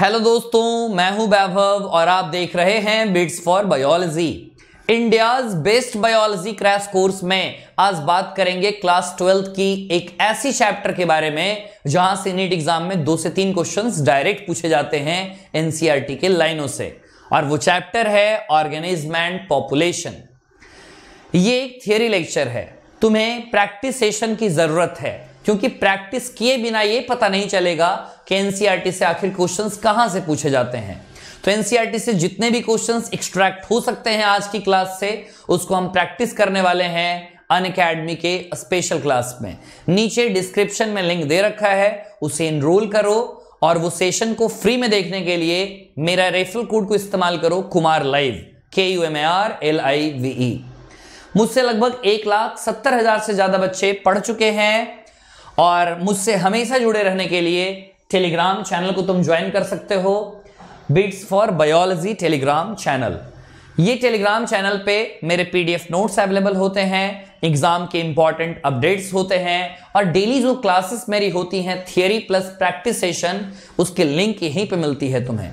Hello दोस्तों मैं हूं वैभव और आप देख रहे हैं bits for biology India's best biology crash course में आज बात करेंगे क्लास ट्वेल्थ की एक ऐसी चैप्टर के बारे में जहां से नीट एग्जाम में दो से तीन क्वेश्चंस डायरेक्ट पूछे जाते हैं एनसीईआरटी e के लाइनों से और वो चैप्टर है ऑर्गेनिज्म एंड पॉपुलेशन ये एक थियोरी लेक्चर है तुम्हें प्रैक्टिस सेशन की जरूरत है क्योंकि प्रैक्टिस किए बिना ये पता नहीं चलेगा कि एनसीईआरटी e से आखिर क्वेश्चंस कहां से पूछे जाते हैं तो एनसीईआरटी e से जितने भी क्वेश्चंस एक्सट्रैक्ट हो सकते हैं आज की क्लास से उसको हम प्रैक्टिस करने वाले हैं अन अकेडमी के स्पेशल क्लास में नीचे डिस्क्रिप्शन में लिंक दे रखा है उसे इनरोल करो और वो सेशन को फ्री में देखने के लिए मेरा रेफरल कोड को इस्तेमाल करो कुमार लाइव के U M A R L I V E मुझसे लगभग एक लाख सत्तर हजार से ज्यादा बच्चे पढ़ चुके हैं और मुझसे हमेशा जुड़े रहने के लिए टेलीग्राम चैनल को तुम ज्वाइन कर सकते हो bits for biology telegram channel ये टेलीग्राम चैनल पे मेरे पीडीएफ नोट्स अवेलेबल होते हैं एग्जाम के इंपॉर्टेंट अपडेट्स होते हैं और डेली जो क्लासेस मेरी होती हैं थियोरी प्लस प्रैक्टिस सेशन उसके लिंक यहीं पे मिलती है तुम्हें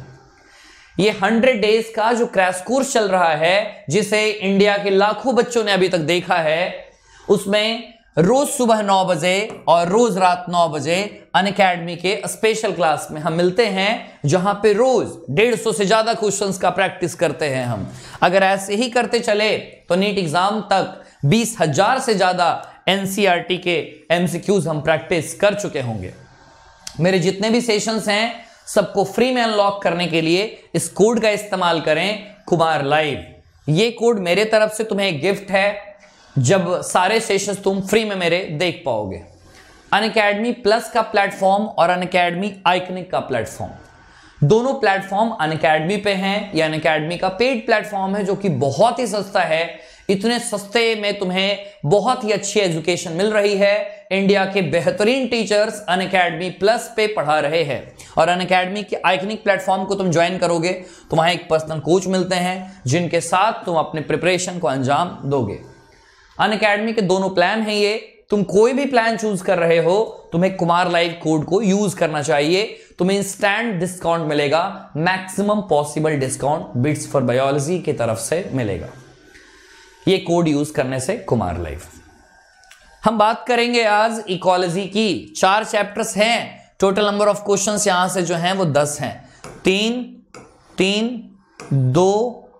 ये हंड्रेड डेज का जो क्रैश कोर्स चल रहा है जिसे इंडिया के लाखों बच्चों ने अभी तक देखा है उसमें रोज सुबह नौ बजे और रोज रात नौ बजे अन अकेडमी के स्पेशल क्लास में हम मिलते हैं जहां पे रोज डेढ़ सौ से ज्यादा क्वेश्चंस का प्रैक्टिस करते हैं हम अगर ऐसे ही करते चले तो नीट एग्जाम तक बीस हजार से ज्यादा एनसीईआरटी e के एमसीक्यूज हम प्रैक्टिस कर चुके होंगे मेरे जितने भी सेशंस हैं सबको फ्री में अनलॉक करने के लिए इस कोड का इस्तेमाल करें कुमार लाइव ये कोड मेरे तरफ से तुम्हें एक गिफ्ट है जब सारे सेशंस तुम फ्री में मेरे देख पाओगे अन अकेडमी प्लस का प्लेटफॉर्म और अन अकेडमी आइकनिक का प्लेटफॉर्म दोनों प्लेटफॉर्म अन अकेडमी पे हैं या अन अकेडमी का पेड प्लेटफॉर्म है जो कि बहुत ही सस्ता है इतने सस्ते में तुम्हें बहुत ही अच्छी एजुकेशन मिल रही है इंडिया के बेहतरीन टीचर्स अन अकेडमी प्लस पे पढ़ा रहे हैं और अन अकेडमी के आइकनिक प्लेटफॉर्म को तुम ज्वाइन करोगे तो वहाँ एक पर्सनल कोच मिलते हैं जिनके साथ तुम अपने प्रिपरेशन को अंजाम दोगे अन अकेडमी के दोनों प्लान हैं ये तुम कोई भी प्लान चूज कर रहे हो तुम्हें कुमार लाइव कोड को यूज करना चाहिए तुम्हें इंस्टेंट डिस्काउंट मिलेगा maximum possible discount bits for biology की तरफ से मिलेगा ये कोड यूज करने से कुमार लाइव हम बात करेंगे आज इकोलॉजी की चार चैप्टर्स हैं टोटल नंबर ऑफ क्वेश्चंस यहां से जो हैं वो दस हैं तीन तीन दो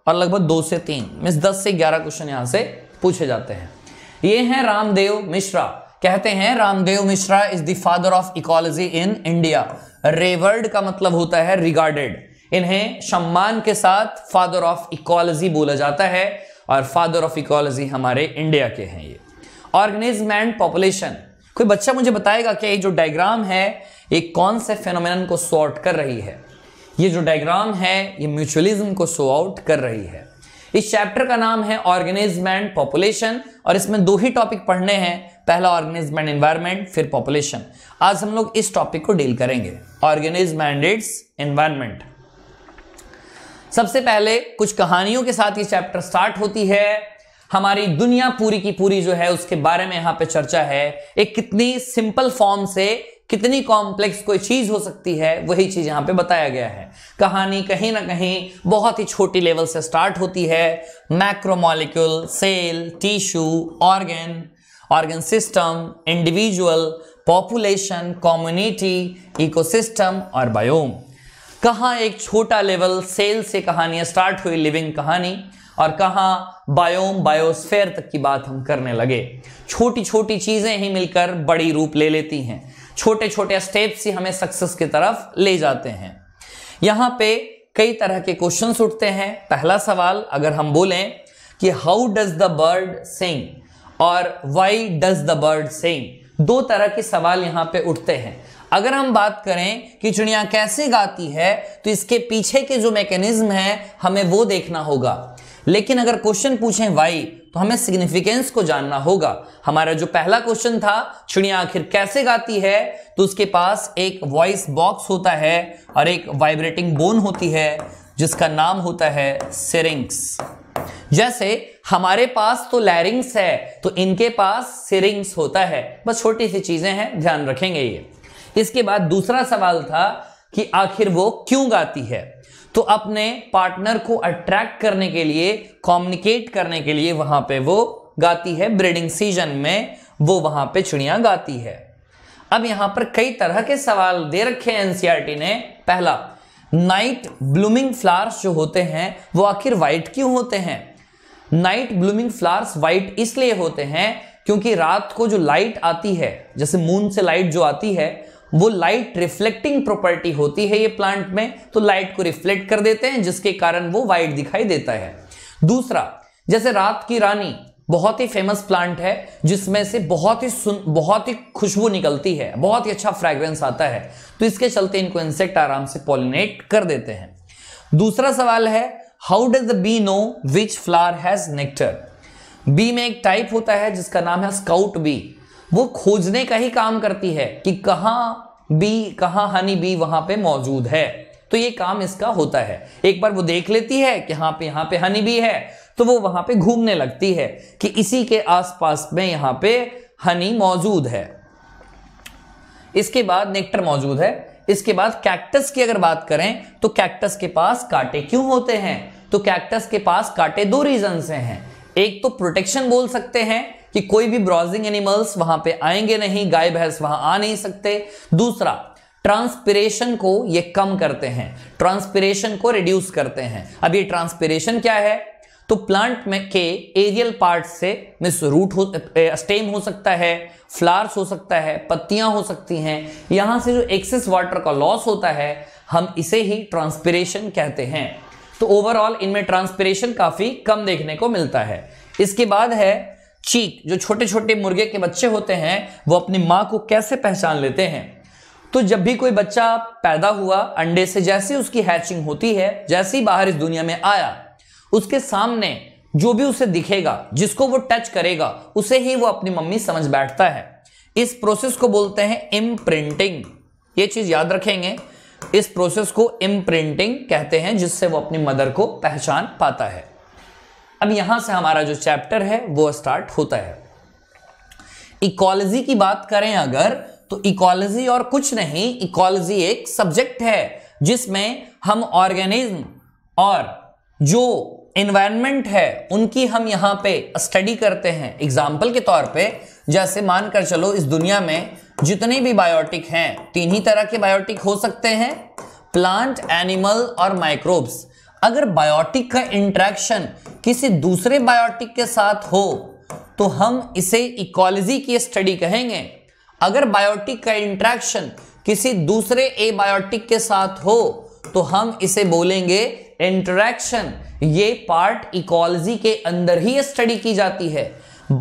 और लगभग दो से तीन मीन दस से ग्यारह क्वेश्चन यहां से पूछे जाते हैं ये हैं रामदेव मिश्रा कहते हैं Ramdev Mishra is the father of ecology in India revered का मतलब होता है रिगार्डेड इन्हें सम्मान के साथ फादर ऑफ इकोलॉजी बोला जाता है और फादर ऑफ इकोलॉजी हमारे इंडिया के हैं ये ऑर्गेनिज्म एंड पॉपुलेशन कोई बच्चा मुझे बताएगा कि ये जो डायग्राम है ये कौन से फेनोमेन को सॉर्ट कर रही है ये जो डायग्राम है ये म्यूचुअलिज्म को सो आउट कर रही है इस चैप्टर का नाम है ऑर्गेनिज्म एंड पॉपुलेशन और इसमें दो ही टॉपिक पढ़ने हैं पहला ऑर्गेनिज्म एंड एनवायरमेंट फिर पॉपुलेशन आज हम लोग इस टॉपिक को डील करेंगे ऑर्गेनिज्म एंड इट्स एनवायरमेंट सबसे पहले कुछ कहानियों के साथ ये चैप्टर स्टार्ट होती है हमारी दुनिया पूरी की पूरी जो है उसके बारे में यहां पे चर्चा है एक कितनी सिंपल फॉर्म से कितनी कॉम्प्लेक्स कोई चीज हो सकती है वही चीज यहां पे बताया गया है कहानी कहीं ना कहीं बहुत ही छोटी लेवल से स्टार्ट होती है macromolecule cell tissue organ organ system individual population community ecosystem और बायोम कहा एक छोटा लेवल सेल से कहानियां स्टार्ट हुई लिविंग कहानी और कहाँ बायोम बायोस्फेयर तक की बात हम करने लगे छोटी छोटी चीज़ें ही मिलकर बड़ी रूप ले लेती हैं छोटे छोटे स्टेप से हमें सक्सेस की तरफ ले जाते हैं यहां पे कई तरह के क्वेश्चन उठते हैं पहला सवाल अगर हम बोलें कि how does the bird sing और why does the bird sing दो तरह के सवाल यहां पे उठते हैं अगर हम बात करें कि चिड़िया कैसे गाती है तो इसके पीछे के जो मैकेनिज्म है हमें वो देखना होगा लेकिन अगर क्वेश्चन पूछें वाई तो हमें सिग्निफिकेंस को जानना होगा हमारा जो पहला क्वेश्चन था चिड़िया आखिर कैसे गाती है तो उसके पास एक वॉइस बॉक्स होता है और एक वाइब्रेटिंग बोन होती है जिसका नाम होता है सिरिंग्स जैसे हमारे पास तो लैरिंग्स है तो इनके पास सिरिंग्स होता है बस छोटी सी चीजें हैं ध्यान रखेंगे ये इसके बाद दूसरा सवाल था कि आखिर वो क्यों गाती है तो अपने पार्टनर को अट्रैक्ट करने के लिए कॉम्युनिकेट करने के लिए वहां पे वो गाती है ब्रीडिंग सीजन में वो वहां पे चिड़िया गाती है अब यहां पर कई तरह के सवाल दे रखे हैं एनसीआरटी e ने पहला नाइट ब्लूमिंग फ्लावर्स जो होते हैं वो आखिर व्हाइट क्यों होते हैं नाइट ब्लूमिंग फ्लावर्स व्हाइट इसलिए होते हैं क्योंकि रात को जो लाइट आती है जैसे मून से लाइट जो आती है वो लाइट रिफ्लेक्टिंग प्रॉपर्टी होती है ये प्लांट में तो लाइट को रिफ्लेक्ट कर देते हैं जिसके कारण वो वाइट दिखाई देता है दूसरा जैसे रात की रानी बहुत ही फेमस प्लांट है जिसमें से बहुत ही सुन बहुत ही खुशबू निकलती है बहुत ही अच्छा फ्रेग्रेंस आता है तो इसके चलते इनको इंसेक्ट आराम से पॉलिनेट कर देते हैं दूसरा सवाल है how does the bee know which flower has nectar bee में एक टाइप होता है जिसका नाम है स्काउट बी वो खोजने का ही काम करती है कि कहा बी कहा हनी बी वहां पे मौजूद है तो ये काम इसका होता है एक बार वो देख लेती है कि हाँ पे यहां पे हनी बी है तो वो वहां पे घूमने लगती है कि इसी के आसपास में यहाँ पे हनी मौजूद है इसके बाद नेक्टर मौजूद है इसके बाद कैक्टस की अगर बात करें तो कैक्टस के पास कांटे क्यों होते हैं तो कैक्टस के पास कांटे दो रीजन से हैं एक तो प्रोटेक्शन बोल सकते हैं कि कोई भी ब्रॉजिंग एनिमल्स वहां पे आएंगे नहीं गाय भैंस वहां आ नहीं सकते दूसरा ट्रांसपिरेशन को ये कम करते हैं ट्रांसपिरेशन को रिड्यूस करते हैं अब ये ट्रांसपिरेशन क्या है तो प्लांट में के एरियल पार्ट से मिस रूट हो स्टेम हो सकता है फ्लावर्स हो सकता है पत्तियां हो सकती हैं यहां से जो एक्सेस वाटर का लॉस होता है हम इसे ही ट्रांसपिरेशन कहते हैं तो ओवरऑल इनमें ट्रांसपिरेशन काफी कम देखने को मिलता है इसके बाद है चीक जो छोटे छोटे मुर्गे के बच्चे होते हैं वो अपनी माँ को कैसे पहचान लेते हैं तो जब भी कोई बच्चा पैदा हुआ अंडे से जैसी उसकी हैचिंग होती है जैसी बाहर इस दुनिया में आया उसके सामने जो भी उसे दिखेगा जिसको वो टच करेगा उसे ही वो अपनी मम्मी समझ बैठता है इस प्रोसेस को बोलते हैं इम्प्रिंटिंग ये चीज याद रखेंगे इस प्रोसेस को इम्प्रिंटिंग कहते हैं जिससे वो अपनी मदर को पहचान पाता है अब यहां से हमारा जो चैप्टर है वो स्टार्ट होता है इकोलॉजी की बात करें अगर तो इकोलॉजी और कुछ नहीं इकोलॉजी एक सब्जेक्ट है जिसमें हम ऑर्गेनिज्म और जो एनवायरनमेंट है उनकी हम यहां पे स्टडी करते हैं एग्जाम्पल के तौर पे जैसे मानकर चलो इस दुनिया में जितने भी बायोटिक हैं तीन ही तरह के बायोटिक हो सकते हैं प्लांट एनिमल और माइक्रोब्स अगर बायोटिक का इंट्रैक्शन किसी दूसरे बायोटिक के साथ हो तो हम इसे इकोलॉजी की स्टडी कहेंगे अगर बायोटिक का इंट्रैक्शन किसी दूसरे ए बायोटिक के साथ हो तो हम इसे बोलेंगे इंट्रैक्शन ये पार्ट इकोलॉजी के अंदर ही स्टडी की जाती है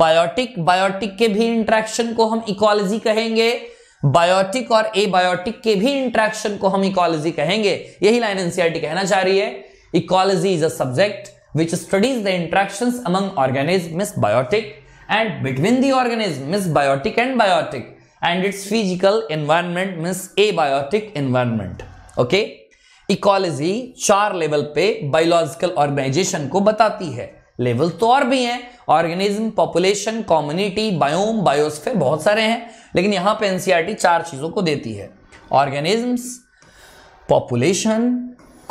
बायोटिक बायोटिक के भी इंट्रैक्शन को हम इकोलॉजी कहेंगे बायोटिक और ए बायोटिक के भी इंट्रैक्शन को हम इकोलॉजी कहेंगे यही लाइन एनसीआरटी e कहना चाह रही है ecology is a subject which studies the interactions among organisms biotic and between the organisms biotic and biotic and its physical environment means abiotic environment okay ecology चार level पे biological organization को बताती है level तो और भी हैं organism population community biome biosphere बहुत सारे हैं लेकिन यहाँ पे एनसीईआरटी चार चीज़ों को देती है ऑर्गेनिजम्स पॉपुलेशन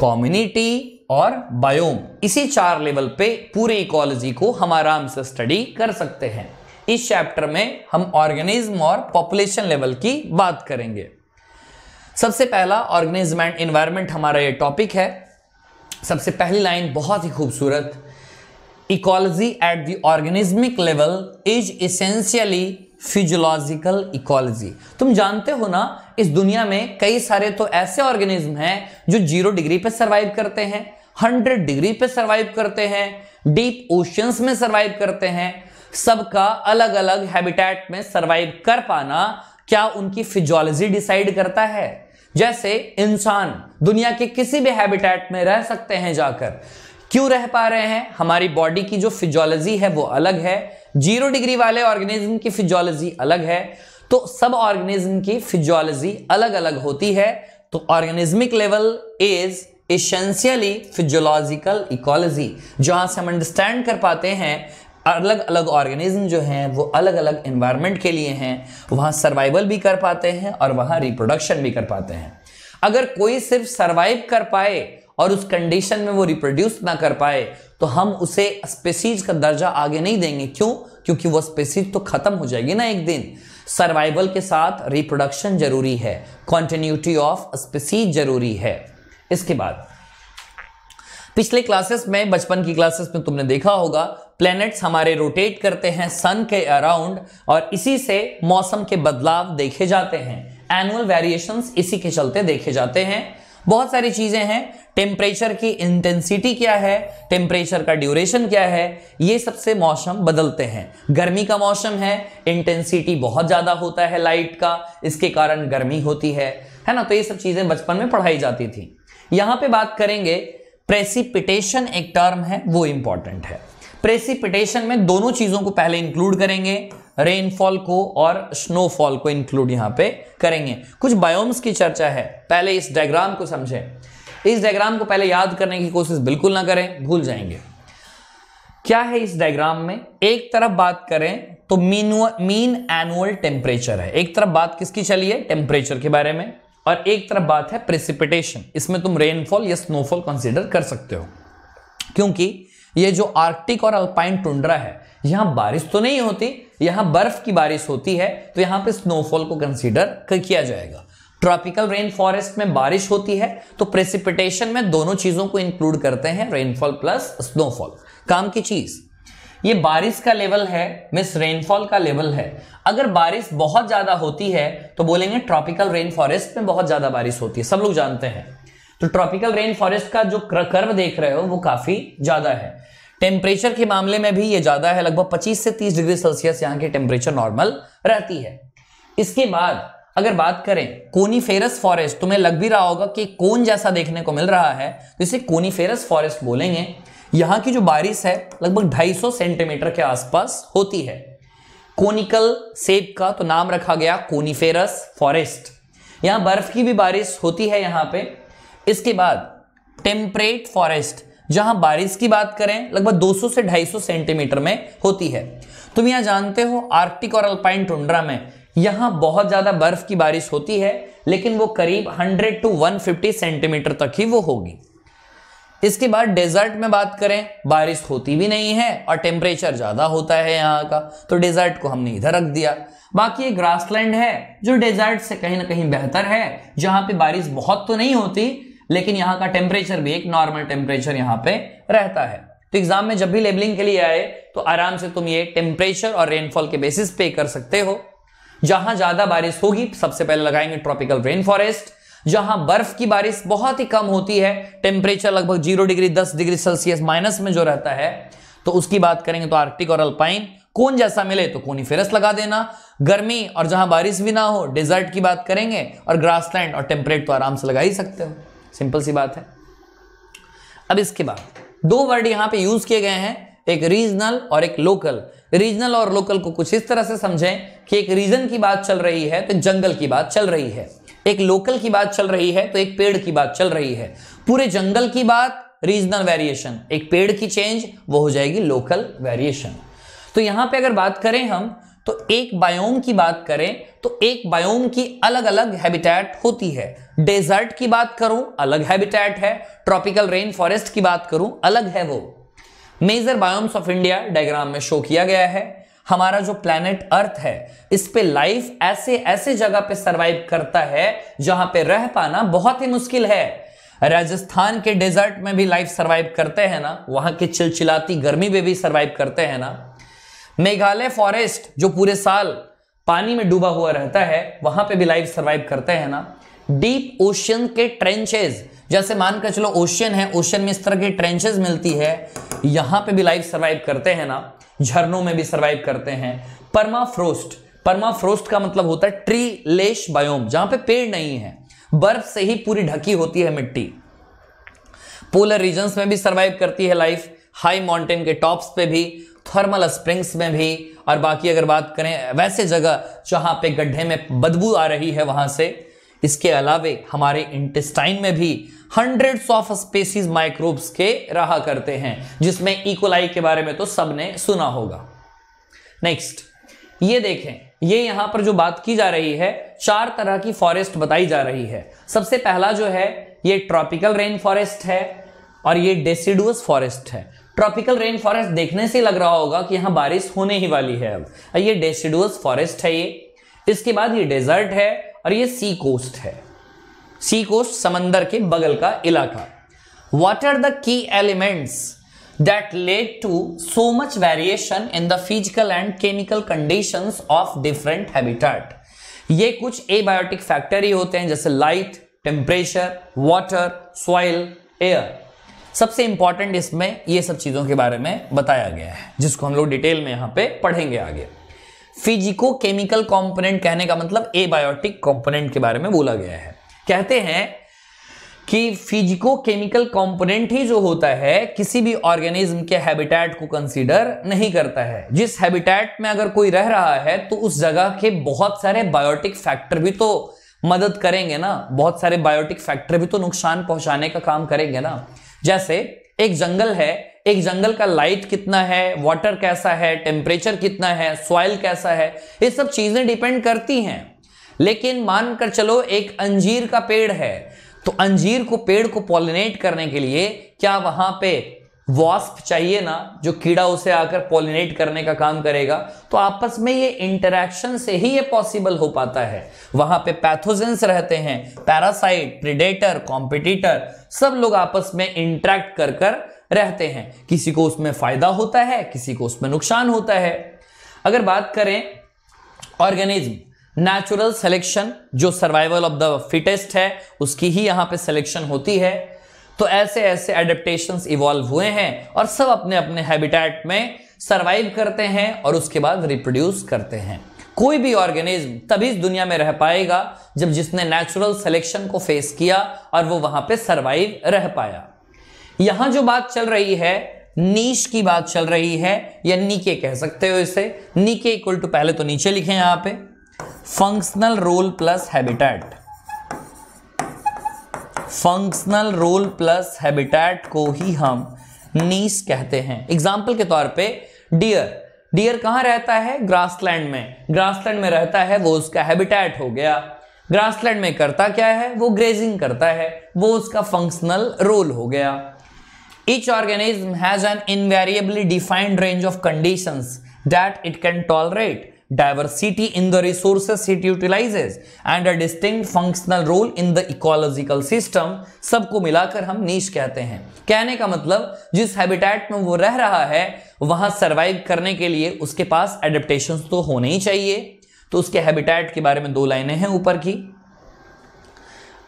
कम्युनिटी और बायोम इसी चार लेवल पे पूरे इकोलॉजी को हम आराम से स्टडी कर सकते हैं इस चैप्टर में हम ऑर्गेनिज्म और पॉपुलेशन लेवल की बात करेंगे सबसे पहला ऑर्गेनिज्म एंड एनवायरमेंट हमारा ये टॉपिक है सबसे पहली लाइन बहुत ही खूबसूरत ecology at the organismic level is essentially physiological ecology तुम जानते हो ना इस दुनिया में कई सारे तो ऐसे ऑर्गेनिज्म हैं जो जीरो डिग्री पर सर्वाइव करते हैं हंड्रेड डिग्री पे सर्वाइव करते हैं डीप ओशंस में सर्वाइव करते हैं सबका अलग अलग हैबिटेट में सर्वाइव कर पाना क्या उनकी फिजियोलॉजी डिसाइड करता है जैसे इंसान दुनिया के किसी भी हैबिटेट में रह सकते हैं जाकर क्यों रह पा रहे हैं हमारी बॉडी की जो फिजियोलॉजी है वो अलग है जीरो डिग्री वाले ऑर्गेनिज्म की फिजियोलॉजी अलग है तो सब ऑर्गेनिज्म की फिजियोलॉजी अलग अलग होती है तो organismic level is essentially physiological ecology जहाँ से हम अंडरस्टैंड कर पाते हैं अलग अलग ऑर्गेनिज्म जो हैं वो अलग अलग इन्वायरमेंट के लिए हैं वहाँ सर्वाइवल भी कर पाते हैं और वहाँ रिप्रोडक्शन भी कर पाते हैं अगर कोई सिर्फ सर्वाइव कर पाए और उस कंडीशन में वो रिप्रोड्यूस ना कर पाए तो हम उसे स्पेसीज का दर्जा आगे नहीं देंगे क्यों क्योंकि वो स्पेसीज तो खत्म हो जाएगी ना एक दिन सर्वाइवल के साथ रिप्रोडक्शन जरूरी है कॉन्टिन्यूटी ऑफ स्पेसीज जरूरी है इसके बाद पिछले क्लासेस में बचपन की क्लासेस में तुमने देखा होगा प्लैनेट्स हमारे रोटेट करते हैं सन के अराउंड और इसी से मौसम के बदलाव देखे जाते हैं एनुअल वेरिएशंस इसी के चलते देखे जाते हैं बहुत सारी चीज़ें हैं टेम्परेचर की इंटेंसिटी क्या है टेम्परेचर का ड्यूरेशन क्या है ये सबसे मौसम बदलते हैं गर्मी का मौसम है इंटेंसिटी बहुत ज़्यादा होता है लाइट का इसके कारण गर्मी होती है है ना तो ये सब चीज़ें बचपन में पढ़ाई जाती थी यहां पे बात करेंगे प्रेसिपिटेशन एक टर्म है वो इंपॉर्टेंट है प्रेसिपिटेशन में दोनों चीजों को पहले इंक्लूड करेंगे रेनफॉल को और स्नोफॉल को इंक्लूड यहां पे करेंगे कुछ बायोम्स की चर्चा है पहले इस डायग्राम को समझें इस डायग्राम को पहले याद करने की कोशिश बिल्कुल ना करें भूल जाएंगे क्या है इस डायग्राम में एक तरफ बात करें तो मीन मीन एनुअल टेम्परेचर है एक तरफ बात किसकी चली है टेम्परेचर के बारे में और एक तरफ बात है प्रेसिपिटेशन इसमें तुम रेनफॉल या स्नोफॉल कंसिडर कर सकते हो क्योंकि ये जो आर्कटिक और अल्पाइन टुंड्रा है यहां बारिश तो नहीं होती यहां बर्फ की बारिश होती है तो यहां पे स्नोफॉल को कंसिडर किया जाएगा ट्रॉपिकल रेन फॉरेस्ट में बारिश होती है तो प्रेसिपिटेशन में दोनों चीजों को इंक्लूड करते हैं रेनफॉल प्लस स्नोफॉल काम की चीज़ ये बारिश का लेवल है मिस रेनफॉल का लेवल है अगर बारिश बहुत ज़्यादा होती है तो बोलेंगे ट्रॉपिकल रेन फॉरेस्ट में बहुत ज़्यादा बारिश होती है सब लोग जानते हैं तो ट्रॉपिकल रेन फॉरेस्ट का जो कर्व देख रहे हो वो काफ़ी ज़्यादा है टेम्परेचर के मामले में भी ये ज़्यादा है लगभग 25 से 30 डिग्री सेल्सियस यहाँ की टेम्परेचर नॉर्मल रहती है इसके बाद अगर बात करें कोनीफेरस फॉरेस्ट तुम्हें लग भी रहा होगा कि कोन जैसा देखने को मिल रहा है तो इसे कोनीफेरस फॉरेस्ट बोलेंगे यहाँ की जो बारिश है लगभग 250 सेंटीमीटर के आसपास होती है कोनिकल सेब का तो नाम रखा गया कोनिफेरस फॉरेस्ट यहाँ बर्फ की भी बारिश होती है यहाँ पे इसके बाद टेम्परेट फॉरेस्ट जहां बारिश की बात करें लगभग 200 से 250 सेंटीमीटर में होती है तुम यहाँ जानते हो आर्कटिक और अल्पाइन टुंड्रा में यहाँ बहुत ज्यादा बर्फ की बारिश होती है लेकिन वो करीब 100 टू 150 सेंटीमीटर तक ही वो होगी इसके बाद डेजर्ट में बात करें बारिश होती भी नहीं है और टेम्परेचर ज़्यादा होता है यहाँ का तो डेजर्ट को हमने इधर रख दिया बाकी ये ग्रासलैंड है जो डेजर्ट से कहीं ना कहीं बेहतर है जहां पे बारिश बहुत तो नहीं होती लेकिन यहाँ का टेम्परेचर भी एक नॉर्मल टेम्परेचर यहाँ पे रहता है तो एग्जाम में जब भी लेबलिंग के लिए आए तो आराम से तुम ये टेम्परेचर और रेनफॉल के बेसिस पे कर सकते हो जहां ज्यादा बारिश होगी सबसे पहले लगाएंगे ट्रॉपिकल रेन फॉरेस्ट जहां बर्फ की बारिश बहुत ही कम होती है टेम्परेचर लगभग जीरो डिग्री दस डिग्री सेल्सियस माइनस में जो रहता है तो उसकी बात करेंगे तो आर्टिक और अल्पाइन कौन जैसा मिले तो कोनीफेरस लगा देना गर्मी और जहां बारिश भी ना हो डेजर्ट की बात करेंगे और ग्रासलैंड और टेम्परेट तो आराम से लगा ही सकते हो सिंपल सी बात है अब इसके बाद दो वर्ड यहां पे यूज किए गए हैं एक रीजनल और एक लोकल रीजनल और लोकल को कुछ इस तरह से समझें कि एक रीजन की बात चल रही है तो जंगल की बात चल रही है एक लोकल की बात चल रही है तो एक पेड़ की बात चल रही है पूरे जंगल की बात रीजनल वेरिएशन एक पेड़ की चेंज वो हो जाएगी लोकल वेरिएशन तो यहां पे अगर बात करें हम तो एक बायोम की बात करें तो एक बायोम की अलग अलग हैबिटेट होती है डेजर्ट की बात करूं अलग हैबिटेट है ट्रॉपिकल रेन फॉरेस्ट की बात करूं अलग है वो major biomes of India diagram में शो किया गया है हमारा जो प्लेनेट अर्थ है इस पे लाइफ ऐसे ऐसे जगह पे सरवाइव करता है जहां पे रह पाना बहुत ही मुश्किल है राजस्थान के डेजर्ट में भी लाइफ सरवाइव करते हैं ना वहां की चिलचिलाती गर्मी में भी सरवाइव करते हैं ना मेघालय फॉरेस्ट जो पूरे साल पानी में डूबा हुआ रहता है वहां पे भी लाइफ सरवाइव करते हैं ना डीप ओशियन के ट्रेंचेज जैसे मानकर चलो ओशियन है ओशियन में इस तरह की ट्रेंचेज मिलती है यहां पे भी लाइफ सरवाइव करते हैं ना झरनों में भी सर्वाइव करते हैं परमाफ्रोस्ट परमाफ्रोस्ट का मतलब होता है ट्री लेश बायोम जहां पे पेड़ नहीं है बर्फ से ही पूरी ढकी होती है मिट्टी पोलर रीजन्स में भी सर्वाइव करती है लाइफ हाई माउंटेन के टॉप्स पे भी थर्मल स्प्रिंग्स में भी और बाकी अगर बात करें वैसे जगह जहां पे गड्ढे में बदबू आ रही है वहां से इसके अलावे हमारे इंटेस्टाइन में भी हंड्रेड्स ऑफ स्पेसीज माइक्रोब्स के रहा करते हैं जिसमें इकोलाई e के बारे में तो सबने सुना होगा नेक्स्ट ये देखें ये यहां पर जो बात की जा रही है चार तरह की फॉरेस्ट बताई जा रही है सबसे पहला जो है ये ट्रॉपिकल रेन फॉरेस्ट है और ये डेसिडुअस फॉरेस्ट है ट्रॉपिकल रेन फॉरेस्ट देखने से लग रहा होगा कि यहां बारिश होने ही वाली है अब ये डेसिडुअस फॉरेस्ट है ये इसके बाद ये डेजर्ट है और ये सी कोस्ट है सी कोस्ट समंदर के बगल का इलाका what are the key elements that led to so much variation in the physical and chemical condition of different habitat ये कुछ एबायोटिक फैक्टर ही होते हैं जैसे light temperature water soil air सबसे इंपॉर्टेंट इसमें ये सब चीजों के बारे में बताया गया है जिसको हम लोग डिटेल में यहां पे पढ़ेंगे आगे फिजिको केमिकल कॉम्पोनेंट कहने का मतलब ए बायोटिक कॉम्पोनेंट के बारे में बोला गया है कहते हैं कि फिजिको केमिकल कॉम्पोनेंट ही जो होता है किसी भी ऑर्गेनिज्म के हैबिटेट को कंसीडर नहीं करता है जिस हैबिटेट में अगर कोई रह रहा है तो उस जगह के बहुत सारे बायोटिक फैक्टर भी तो मदद करेंगे ना बहुत सारे बायोटिक फैक्टर भी तो नुकसान पहुंचाने का काम करेंगे ना जैसे एक जंगल है एक जंगल का लाइट कितना है वाटर कैसा है टेम्परेचर कितना है सॉइल कैसा है ये सब चीजें डिपेंड करती हैं लेकिन मानकर चलो एक अंजीर का पेड़ है तो अंजीर को पेड़ को पॉलिनेट करने के लिए क्या वहां पे वॉस्प चाहिए ना जो कीड़ा उसे आकर पॉलिनेट करने का काम करेगा तो आपस में ये इंटरेक्शन से ही ये पॉसिबल हो पाता है वहां पे पैथोजेंस रहते हैं पैरासाइट प्रिडेटर कॉम्पिटिटर सब लोग आपस में इंटरेक्ट कर कर रहते हैं किसी को उसमें फ़ायदा होता है किसी को उसमें नुकसान होता है अगर बात करें ऑर्गेनिज्म नेचुरल सिलेक्शन जो सर्वाइवल ऑफ द फिटेस्ट है उसकी ही यहाँ पे सिलेक्शन होती है तो ऐसे ऐसे एडेप्टेशन इवॉल्व हुए हैं और सब अपने अपने हैबिटेट में सर्वाइव करते हैं और उसके बाद रिप्रोड्यूस करते हैं कोई भी ऑर्गेनिज्म तभी इस दुनिया में रह पाएगा जब जिसने नेचुरल सिलेक्शन को फेस किया और वो वहां पे सर्वाइव रह पाया यहां जो बात चल रही है नीश की बात चल रही है या नीके कह सकते हो इसे नीके इक्वल टू पहले तो नीचे लिखे यहां पे functional role plus habitat functional role plus habitat को ही हम नीस कहते हैं एग्जाम्पल के तौर पे डियर डियर कहां रहता है ग्रासलैंड में ग्रासलैंड में रहता है वो उसका हैबिटेट हो गया ग्रासलैंड में करता क्या है वो ग्रेजिंग करता है वो उसका फंक्शनल रोल हो गया Each organism has an invariably defined range of conditions that it can tolerate, diversity in the resources it utilizes, and a distinct functional role in the ecological system. सबको मिलाकर हम नीच कहते हैं कहने का मतलब जिस हैबिटेट में वो रह रहा है वहां सरवाइव करने के लिए उसके पास एडेप्टेशन तो होने ही चाहिए तो उसके हैबिटेट के बारे में दो लाइनें हैं ऊपर की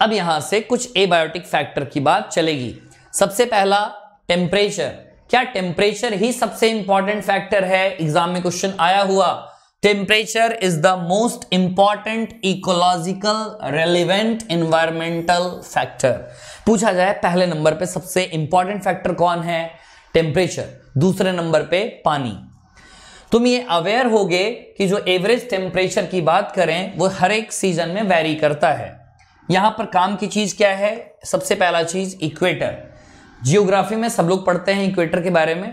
अब यहां से कुछ एबायोटिक फैक्टर की बात चलेगी सबसे पहला टेम्परेचर क्या टेम्परेचर ही सबसे इंपॉर्टेंट फैक्टर है एग्जाम में क्वेश्चन आया हुआ temperature is the most important ecological relevant environmental factor पूछा जाए पहले नंबर पे सबसे इंपॉर्टेंट फैक्टर कौन है टेम्परेचर दूसरे नंबर पे पानी तुम ये अवेयर गए कि जो एवरेज टेम्परेचर की बात करें वो हर एक सीजन में वेरी करता है यहां पर काम की चीज क्या है सबसे पहला चीज इक्वेटर जियोग्राफी में सब लोग पढ़ते हैं इक्वेटर के बारे में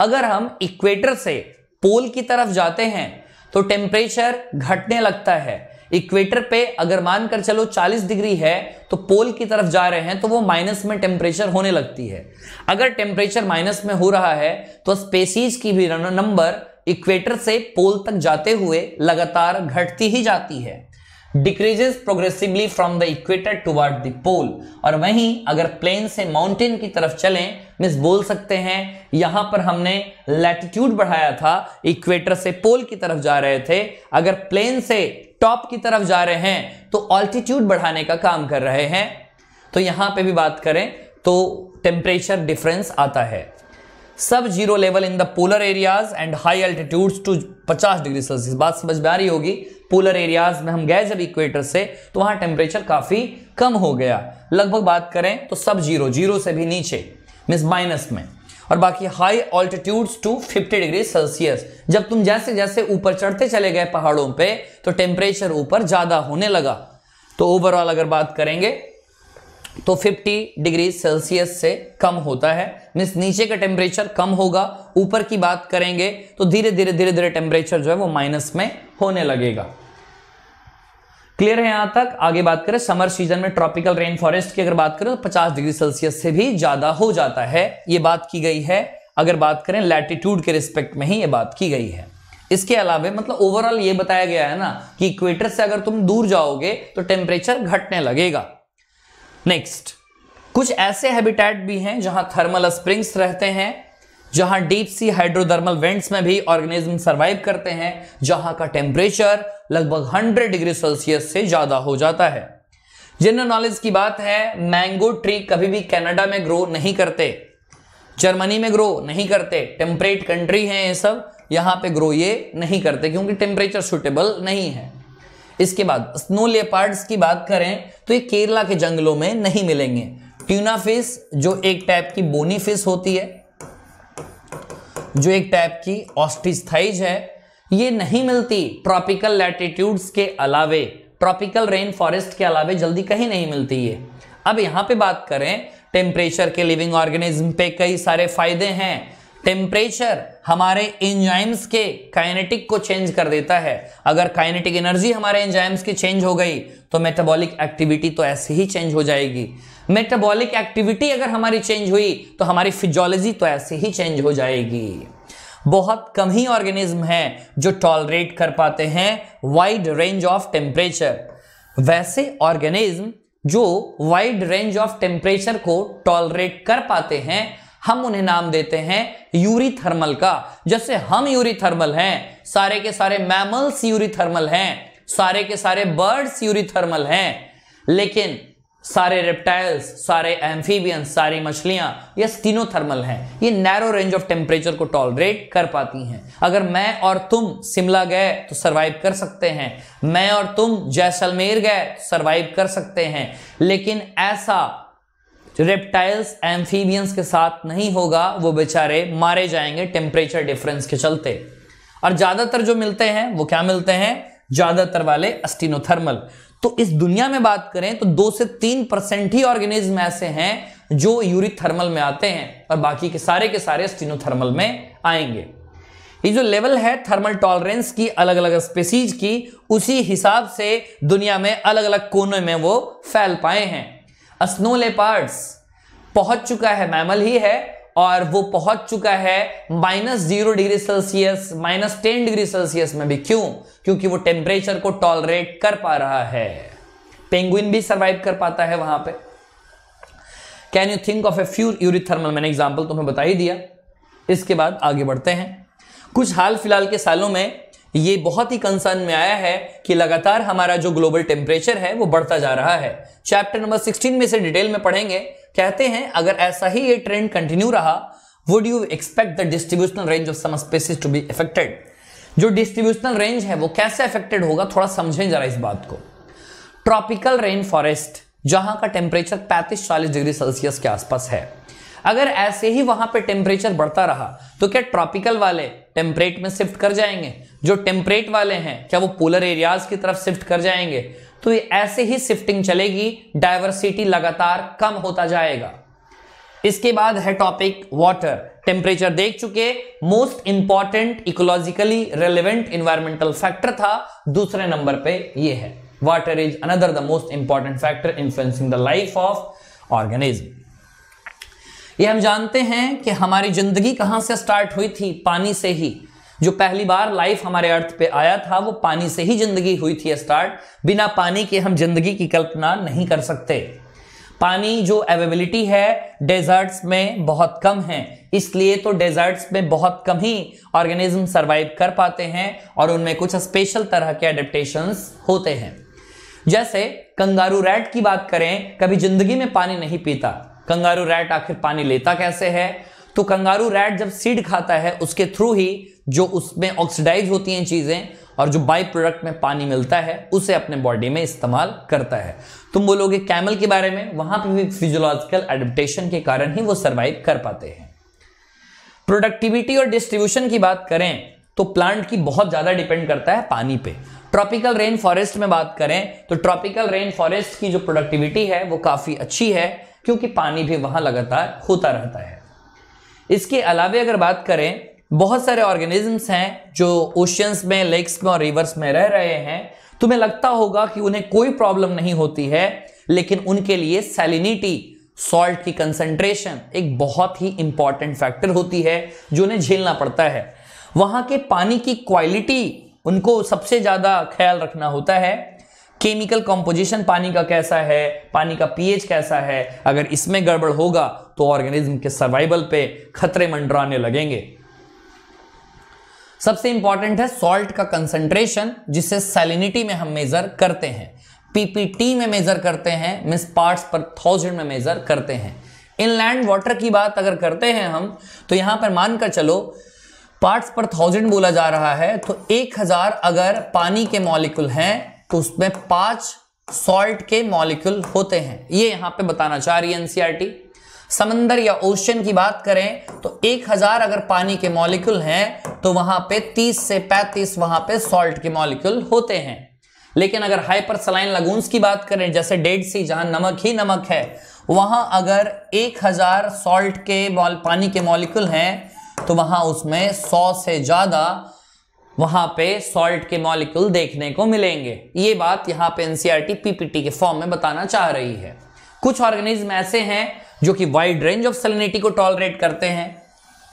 अगर हम इक्वेटर से पोल की तरफ जाते हैं तो टेम्परेचर घटने लगता है इक्वेटर पे अगर मानकर चलो 40 डिग्री है तो पोल की तरफ जा रहे हैं तो वो माइनस में टेम्परेचर होने लगती है अगर टेम्परेचर माइनस में हो रहा है तो स्पेसीज की भी नंबर इक्वेटर से पोल तक जाते हुए लगातार घटती ही जाती है decreases progressively from the equator toward the pole और वहीं अगर प्लेन से माउंटेन की तरफ चलें मिस बोल सकते हैं यहां पर हमने लैटिट्यूड बढ़ाया था इक्वेटर से पोल की तरफ जा रहे थे अगर प्लेन से टॉप की तरफ जा रहे हैं तो ऑल्टीट्यूड बढ़ाने का काम कर रहे हैं तो यहां पे भी बात करें तो टेम्परेचर डिफरेंस आता है sub zero level in the polar areas and high altitudes to 50 degree celsius बात समझ में आ रही होगी पोलर एरियाज में हम गए जब इक्वेटर से तो वहां टेम्परेचर काफी कम हो गया लगभग बात करें तो सब जीरो जीरो से भी नीचे मीन माइनस में और बाकी high altitudes to 50 degree celsius जब तुम जैसे जैसे ऊपर चढ़ते चले गए पहाड़ों पे तो टेम्परेचर ऊपर ज्यादा होने लगा तो ओवरऑल अगर बात करेंगे तो 50 डिग्री सेल्सियस से कम होता है मीन्स नीचे का टेम्परेचर कम होगा ऊपर की बात करेंगे तो धीरे धीरे धीरे धीरे टेम्परेचर जो है वो माइनस में होने लगेगा क्लियर है यहां तक आगे बात करें समर सीजन में ट्रॉपिकल रेन फॉरेस्ट की अगर बात करें तो 50 डिग्री सेल्सियस से भी ज्यादा हो जाता है ये बात की गई है अगर बात करें लैटिट्यूड के रिस्पेक्ट में ही ये बात की गई है इसके अलावा मतलब ओवरऑल ये बताया गया है ना कि इक्वेटर से अगर तुम दूर जाओगे तो टेम्परेचर घटने लगेगा नेक्स्ट कुछ ऐसे हैबिटेट भी हैं जहां थर्मल स्प्रिंग्स रहते हैं जहां डीप सी हाइड्रोथर्मल वेंट्स में भी ऑर्गेनिज्म सरवाइव करते हैं जहां का टेम्परेचर लगभग 100 डिग्री सेल्सियस से ज्यादा हो जाता है जनरल नॉलेज की बात है मैंगो ट्री कभी भी कनाडा में ग्रो नहीं करते जर्मनी में ग्रो नहीं करते टेम्परेट कंट्री हैं ये सब यहाँ पे ग्रो ये नहीं करते क्योंकि टेम्परेचर सुटेबल नहीं है इसके बाद स्नो लेपार्ड्स की बात करें तो ये केरला के जंगलों में नहीं मिलेंगे ट्यूना फिश जो एक टाइप की बोनी फिश होती है जो एक टाइप की ऑस्टिस्थाइज है ये नहीं मिलती ट्रॉपिकल लैटिट्यूड्स के अलावे ट्रॉपिकल रेन फॉरेस्ट के अलावे जल्दी कहीं नहीं मिलती ये अब यहां पे बात करें टेम्परेचर के लिविंग ऑर्गेनिज्म पे कई सारे फायदे हैं टेम्परेचर हमारे इंजाइम्स के काइनेटिक को चेंज कर देता है अगर काइनेटिक एनर्जी हमारे इंजाइम्स की चेंज हो गई तो मेटाबॉलिक एक्टिविटी तो ऐसे ही चेंज हो जाएगी मेटाबॉलिक एक्टिविटी अगर हमारी चेंज हुई तो हमारी फिजोलॉजी तो ऐसे ही चेंज हो जाएगी बहुत कम ही ऑर्गेनिज्म है जो टॉलरेट कर पाते हैं वाइड रेंज ऑफ टेम्परेचर वैसे ऑर्गेनिज्म जो वाइड रेंज ऑफ टेम्परेचर को टॉलरेट कर पाते हैं हम उन्हें नाम देते हैं यूरीथर्मल का जैसे हम यूरीथर्मल हैं सारे के सारे मैमल्स यूरीथर्मल हैं सारे के सारे बर्ड्स यूरीथर्मल हैं लेकिन सारे रेप्टाइल्स सारे एम्फीबियंस सारी मछलियां ये थर्मल हैं ये नैरो रेंज ऑफ टेम्परेचर को टॉलरेट कर पाती हैं अगर मैं और तुम शिमला गए तो सरवाइव कर सकते हैं मैं और तुम जैसलमेर गए तो सरवाइव कर सकते हैं लेकिन ऐसा रेप्टाइल्स एम्फीबियंस के साथ नहीं होगा वो बेचारे मारे जाएंगे टेम्परेचर डिफरेंस के चलते और ज्यादातर जो मिलते हैं वो क्या मिलते हैं ज्यादातर वाले अस्टिनोथर्मल तो इस दुनिया में बात करें तो दो से तीन परसेंट ही ऑर्गेनिज्म ऐसे हैं जो यूरिथर्मल में आते हैं और बाकी के सारे के सारे स्टिनोथर्मल में आएंगे ये जो लेवल है थर्मल टॉलरेंस की अलग अलग स्पेसीज की उसी हिसाब से दुनिया में अलग अलग कोने में वो फैल पाए हैं स्नो लेपर्ड्स पहुंच चुका है मैमल ही है और वो पहुंच चुका है minus zero degree celsius minus ten degree celsius में भी क्यों क्योंकि वो टेम्परेचर को टॉलरेट कर पा रहा है पेंगुइन भी सर्वाइव कर पाता है वहां पे can you think of a few eurythermal मैंने एग्जाम्पल तुम्हें बता ही दिया इसके बाद आगे बढ़ते हैं कुछ हाल फिलहाल के सालों में ये बहुत ही कंसर्न में आया है कि लगातार हमारा जो ग्लोबल टेम्परेचर है वो बढ़ता जा रहा है चैप्टर नंबर 16 में से डिटेल में पढ़ेंगे कहते हैं अगर ऐसा ही ये ट्रेंड कंटिन्यू रहा would you expect the distributional range of some species to be affected जो डिस्ट्रीब्यूशनल रेंज है वो कैसे अफेक्टेड होगा थोड़ा समझें जरा इस बात को ट्रॉपिकल रेन फॉरेस्ट जहां का टेम्परेचर पैंतीस चालीस डिग्री सेल्सियस के आसपास है अगर ऐसे ही वहां पे टेम्परेचर बढ़ता रहा तो क्या ट्रॉपिकल वाले टेम्परेट में शिफ्ट कर जाएंगे जो टेम्परेट वाले हैं क्या वो पोलर एरियाज की तरफ शिफ्ट कर जाएंगे तो ये ऐसे ही शिफ्टिंग चलेगी डायवर्सिटी लगातार कम होता जाएगा इसके बाद है टॉपिक वाटर टेम्परेचर देख चुके most important ecologically relevant environmental factor था दूसरे नंबर पे ये है water is another the most important factor influencing the life of organism ये हम जानते हैं कि हमारी जिंदगी कहाँ से स्टार्ट हुई थी पानी से ही जो पहली बार लाइफ हमारे अर्थ पे आया था वो पानी से ही जिंदगी हुई थी स्टार्ट बिना पानी के हम जिंदगी की कल्पना नहीं कर सकते पानी जो अवेबिलिटी है डेजर्ट्स में बहुत कम है इसलिए तो डेजर्ट्स में बहुत कम ही ऑर्गेनिज्म सर्वाइव कर पाते हैं और उनमें कुछ स्पेशल तरह के एडेप्टेशंस होते हैं जैसे कंगारू रैट की बात करें कभी जिंदगी में पानी नहीं पीता कंगारू रैट आखिर पानी लेता कैसे है तो कंगारू रैट जब सीड खाता है उसके थ्रू ही जो उसमें ऑक्सीडाइज होती हैं चीज़ें और जो बाई प्रोडक्ट में पानी मिलता है उसे अपने बॉडी में इस्तेमाल करता है तुम बोलोगे कैमल के बारे में वहां पर भी फिजियोलॉजिकल एडप्टेशन के कारण ही वो सर्वाइव कर पाते हैं प्रोडक्टिविटी और डिस्ट्रीब्यूशन की बात करें तो प्लांट की बहुत ज़्यादा डिपेंड करता है पानी पे ट्रॉपिकल रेन फॉरेस्ट में बात करें तो ट्रॉपिकल रेन फॉरेस्ट की जो प्रोडक्टिविटी है वो काफ़ी अच्छी है क्योंकि पानी भी वहाँ लगातार होता रहता है इसके अलावा अगर बात करें बहुत सारे ऑर्गेनिजम्स हैं जो ओशंस में लेक्स में और रिवर्स में रह रहे हैं तुम्हें लगता होगा कि उन्हें कोई प्रॉब्लम नहीं होती है लेकिन उनके लिए सैलिनिटी सॉल्ट की कंसंट्रेशन एक बहुत ही इंपॉर्टेंट फैक्टर होती है जो उन्हें झेलना पड़ता है वहाँ के पानी की क्वालिटी उनको सबसे ज़्यादा ख्याल रखना होता है केमिकल कॉम्पोजिशन पानी का कैसा है पानी का पीएच कैसा है अगर इसमें गड़बड़ होगा तो ऑर्गेनिज्म के सर्वाइवल पे खतरे मंडराने लगेंगे सबसे इंपॉर्टेंट है सॉल्ट का कंसंट्रेशन जिसे सैलिनिटी में हम मेजर करते हैं पीपीटी में मेजर करते हैं मिस पार्ट्स पर थाउजेंड में मेजर करते हैं इनलैंड वाटर की बात अगर करते हैं हम तो यहां पर मानकर चलो पार्ट्स पर थाउजेंड बोला जा रहा है तो एक हजार अगर पानी के मॉलिक्यूल हैं तो उसमें पांच सॉल्ट के मॉलिक्यूल होते हैं ये यहां पे बताना चाह रही है एनसीआरटी e समंदर या ओशन की बात करें तो 1000 अगर पानी के मॉलिक्यूल हैं तो वहां पे 30 से 35 वहां पे सॉल्ट के मॉलिक्यूल होते हैं लेकिन अगर हाइपर सलाइन लगूंस की बात करें जैसे डेड सी जहां नमक ही नमक है वहां अगर 1000 सॉल्ट के पानी के मॉलिक्यूल हैं तो वहां उसमें 100 से ज्यादा वहां पे सॉल्ट के मॉलिक्यूल देखने को मिलेंगे ये बात यहाँ पे एनसीआरटी पीपीटी e के फॉर्म में बताना चाह रही है कुछ ऑर्गेनिज्म ऐसे हैं जो कि वाइड रेंज ऑफ सलिनिटी को टॉलरेट करते हैं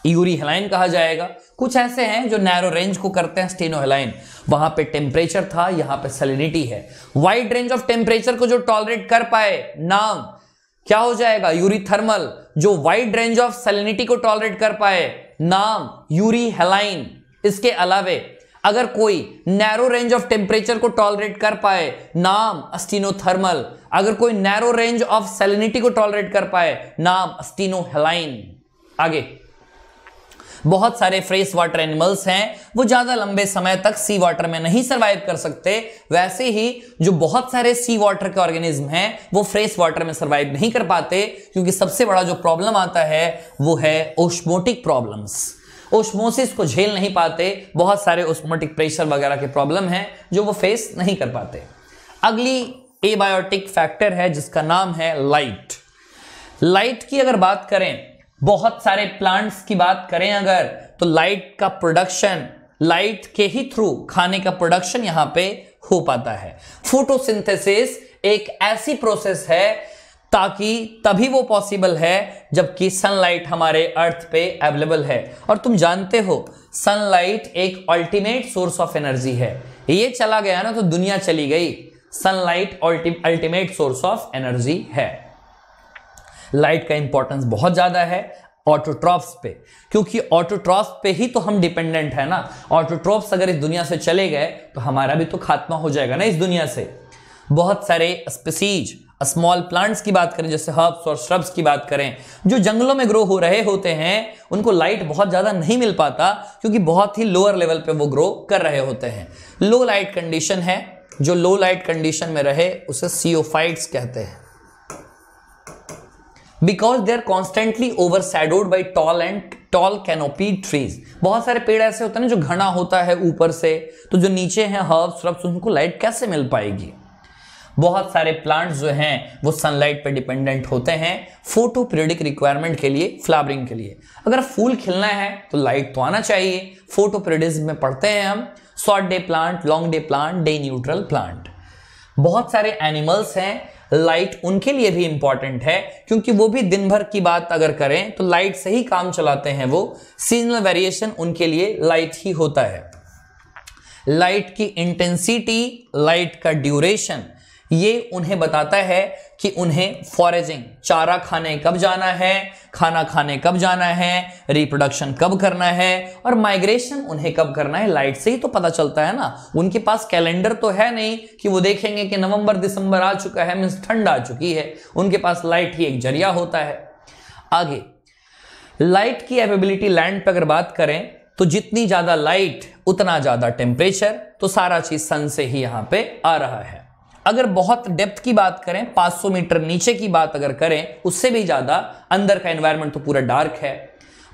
यूरीहेलाइन कहा जाएगा कुछ ऐसे हैं जो नैरो रेंज को करते हैं स्टेनोहेलाइन वहां पे टेम्परेचर था यहाँ पे सलिनिटी है वाइड रेंज ऑफ टेम्परेचर को जो टॉलरेट कर पाए नाम क्या हो जाएगा यूरीथर्मल जो वाइड रेंज ऑफ सलिनिटी को टॉलरेट कर पाए नाम यूरीहेलाइन इसके अलावे अगर कोई नैरो रेंज ऑफ टेम्परेचर को टॉलरेट कर पाए नाम अस्टिनोथर्मल अगर कोई नैरो रेंज ऑफ सेलिनिटी को टॉलरेट कर पाए नाम अस्टिनोहेलाइन आगे बहुत सारे फ्रेश वाटर एनिमल्स हैं वो ज़्यादा लंबे समय तक सी वाटर में नहीं सर्वाइव कर सकते वैसे ही जो बहुत सारे सी वाटर के ऑर्गेनिज्म हैं वो फ्रेश वाटर में सर्वाइव नहीं कर पाते क्योंकि सबसे बड़ा जो प्रॉब्लम आता है वो है ओस्मोटिक प्रॉब्लम्स ओस्मोसिस को झेल नहीं पाते बहुत सारे ओस्मोटिक प्रेशर वगैरह के प्रॉब्लम हैं जो वो फेस नहीं कर पाते अगली एबायोटिक फैक्टर है जिसका नाम है लाइट लाइट की अगर बात करें बहुत सारे प्लांट्स की बात करें अगर तो लाइट का प्रोडक्शन लाइट के ही थ्रू खाने का प्रोडक्शन यहां पे हो पाता है फोटोसिंथेसिस एक ऐसी प्रोसेस है ताकि तभी वो पॉसिबल है जबकि सनलाइट हमारे अर्थ पे अवेलेबल है और तुम जानते हो सनलाइट एक अल्टीमेट सोर्स ऑफ एनर्जी है ये चला गया ना तो दुनिया चली गई sunlight ultimate source of energy है लाइट का इंपॉर्टेंस बहुत ज़्यादा है ऑटोट्रॉप्स पे क्योंकि ऑटोट्रॉप्स पे ही तो हम डिपेंडेंट है ना ऑटोट्रॉप्स अगर इस दुनिया से चले गए तो हमारा भी तो खात्मा हो जाएगा ना इस दुनिया से बहुत सारे स्पेसीज स्मॉल प्लांट्स की बात करें जैसे हर्ब्स और श्रब्स की बात करें जो जंगलों में ग्रो हो रहे होते हैं उनको लाइट बहुत ज़्यादा नहीं मिल पाता क्योंकि बहुत ही लोअर लेवल पे वो ग्रो कर रहे होते हैं लो लाइट कंडीशन है जो लो लाइट कंडीशन में रहे उसे सीओफाइट्स कहते हैं because they are constantly overshadowed by tall and tall canopy trees बहुत सारे पेड़ ऐसे होते हैं ना जो घना होता है ऊपर से तो जो नीचे हैं हर्ब्स श्रब्स उनको लाइट कैसे मिल पाएगी बहुत सारे प्लांट्स जो हैं वो सनलाइट पे डिपेंडेंट होते हैं फोटो पीरियडिक रिक्वायरमेंट के लिए फ्लावरिंग के लिए अगर फूल खिलना है तो लाइट तो आना चाहिए फोटो पीरियडिज्म में पढ़ते हैं हम short day plant long day plant day neutral plant बहुत सारे एनिमल्स हैं लाइट उनके लिए भी इंपॉर्टेंट है क्योंकि वो भी दिन भर की बात अगर करें तो लाइट से ही काम चलाते हैं वो सीजनल वेरिएशन उनके लिए लाइट ही होता है लाइट की इंटेंसिटी लाइट का ड्यूरेशन ये उन्हें बताता है कि उन्हें फॉरेजिंग चारा खाने कब जाना है खाना खाने कब जाना है रिप्रोडक्शन कब करना है और माइग्रेशन उन्हें कब करना है लाइट से ही तो पता चलता है ना उनके पास कैलेंडर तो है नहीं कि वो देखेंगे कि नवंबर दिसंबर आ चुका है मीन्स ठंड आ चुकी है उनके पास लाइट ही एक जरिया होता है आगे लाइट की एवेबिलिटी लैंड पर अगर बात करें तो जितनी ज्यादा लाइट उतना ज्यादा टेम्परेचर तो सारा चीज सन से ही यहां पे आ रहा है अगर बहुत डेप्थ की बात करें 500 मीटर नीचे की बात अगर करें उससे भी ज़्यादा अंदर का एनवायरनमेंट तो पूरा डार्क है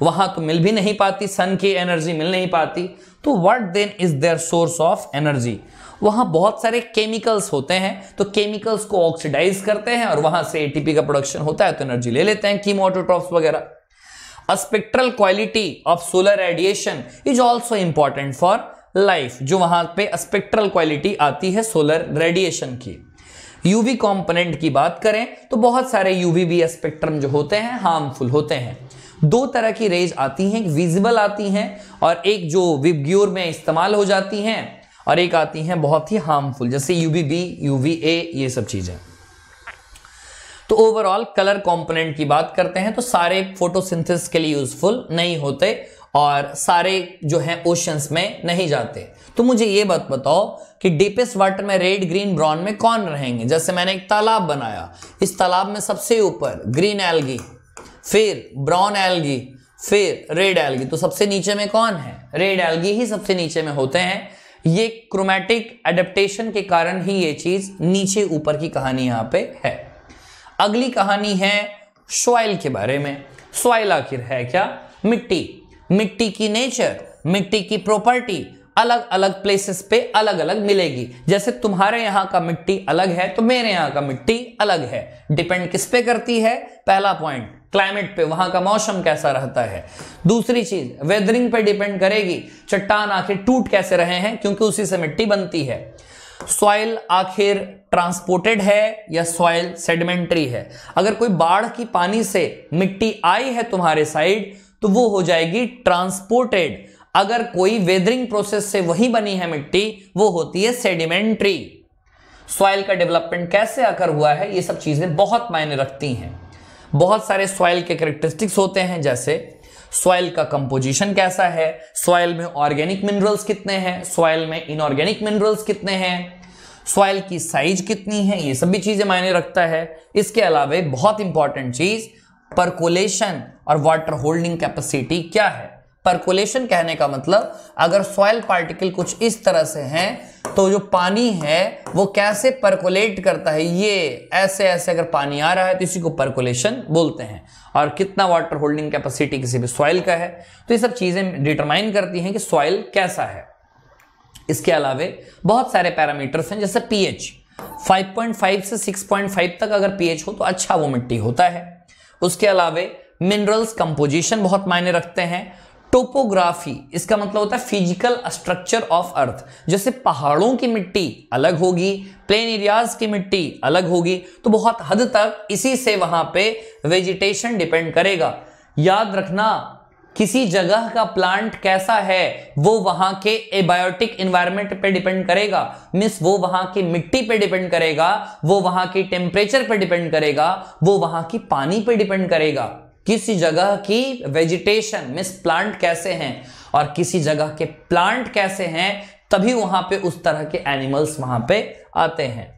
वहां तो मिल भी नहीं पाती सन की एनर्जी मिल नहीं पाती तो what then is there source of energy वहां बहुत सारे केमिकल्स होते हैं तो केमिकल्स को ऑक्सीडाइज करते हैं और वहां से एटीपी का प्रोडक्शन होता है तो एनर्जी ले लेते हैं कीमोटोट्रॉप्स वगैरह spectral quality of solar radiation is also important for life जो वहां पे स्पेक्ट्रल क्वालिटी आती है सोलर रेडिएशन की यूवी कंपोनेंट की बात करें तो बहुत सारे यूवीबी स्पेक्ट्रम जो होते हैं हार्मफुल होते हैं दो तरह की रेज आती हैं एक विजिबल आती हैं और एक जो विबग्योर में इस्तेमाल हो जाती हैं और एक आती हैं बहुत ही हार्मफुल जैसे यूवी यूवीबी यूवीए ये सब चीज़ें तो ओवरऑल कलर कंपोनेंट की बात करते हैं तो सारे फोटोसिंथेसिस के लिए यूजफुल नहीं होते और सारे जो हैं ओशंस में नहीं जाते तो मुझे ये बात बताओ कि डीपेस्ट वाटर में रेड ग्रीन ब्राउन में कौन रहेंगे जैसे मैंने एक तालाब बनाया इस तालाब में सबसे ऊपर ग्रीन एल्गी फिर ब्राउन एल्गी फिर रेड एलगी तो सबसे नीचे में कौन है रेड एल्गी ही सबसे नीचे में होते हैं ये क्रोमेटिक एडेप्टेशन के कारण ही ये चीज नीचे ऊपर की कहानी यहाँ पे है अगली कहानी है सॉइल के बारे में सॉइल आखिर है क्या मिट्टी मिट्टी की नेचर मिट्टी की प्रॉपर्टी अलग अलग प्लेसेस पे अलग अलग मिलेगी जैसे तुम्हारे यहाँ का मिट्टी अलग है तो मेरे यहाँ का मिट्टी अलग है डिपेंड किस पे करती है पहला पॉइंट क्लाइमेट पे वहां का मौसम कैसा रहता है दूसरी चीज वेदरिंग पे डिपेंड करेगी चट्टान आखिर टूट कैसे रहे हैं क्योंकि उसी से मिट्टी बनती है सॉइल आखिर ट्रांसपोर्टेड है या सॉइल सेडिमेंट्री है अगर कोई बाढ़ की पानी से मिट्टी आई है तुम्हारे साइड तो वो हो जाएगी ट्रांसपोर्टेड अगर कोई वेदरिंग प्रोसेस से वही बनी है मिट्टी वो होती है सेडिमेंट्री सॉइल का डेवलपमेंट कैसे आकर हुआ है ये सब चीज़ें बहुत मायने रखती हैं बहुत सारे सॉइल के करेक्टरिस्टिक्स होते हैं जैसे सॉइल का कंपोजिशन कैसा है सॉइल में ऑर्गेनिक मिनरल्स कितने हैं सॉइल में इनऑर्गेनिक मिनरल्स कितने हैं सॉइल की साइज कितनी है ये सब भी चीज़ें मायने रखता है इसके अलावा बहुत इंपॉर्टेंट चीज़ परकोलेशन और वाटर होल्डिंग कैपेसिटी क्या है परकोलेशन कहने का मतलब अगर सॉयल पार्टिकल कुछ इस तरह से हैं तो जो पानी है वो कैसे परकोलेट करता है ये ऐसे ऐसे अगर पानी आ रहा है तो इसी को परकोलेशन बोलते हैं और कितना वाटर होल्डिंग कैपेसिटी किसी भी सॉइल का है तो ये सब चीज़ें डिटरमाइन करती हैं कि सॉइल कैसा है इसके अलावे बहुत सारे पैरामीटर्स हैं जैसे पीएच 5.5 से 6.5 तक अगर पीएच हो तो अच्छा वो मिट्टी होता है उसके अलावे मिनरल्स कंपोजिशन बहुत मायने रखते हैं टोपोग्राफी इसका मतलब होता है फिजिकल स्ट्रक्चर ऑफ अर्थ जैसे पहाड़ों की मिट्टी अलग होगी प्लेन एरियाज की मिट्टी अलग होगी तो बहुत हद तक इसी से वहां पे वेजिटेशन डिपेंड करेगा याद रखना किसी जगह का प्लांट कैसा है वो वहां के एबायोटिक इन्वायरमेंट पे डिपेंड करेगा मीन्स वो वहां की मिट्टी पे डिपेंड करेगा वो वहां की टेम्परेचर पे डिपेंड करेगा वो वहां की पानी पे डिपेंड करेगा किसी जगह की वेजिटेशन मीन्स प्लांट कैसे हैं और किसी जगह के प्लांट कैसे हैं तभी वहां पे उस तरह के एनिमल्स वहां पे आते हैं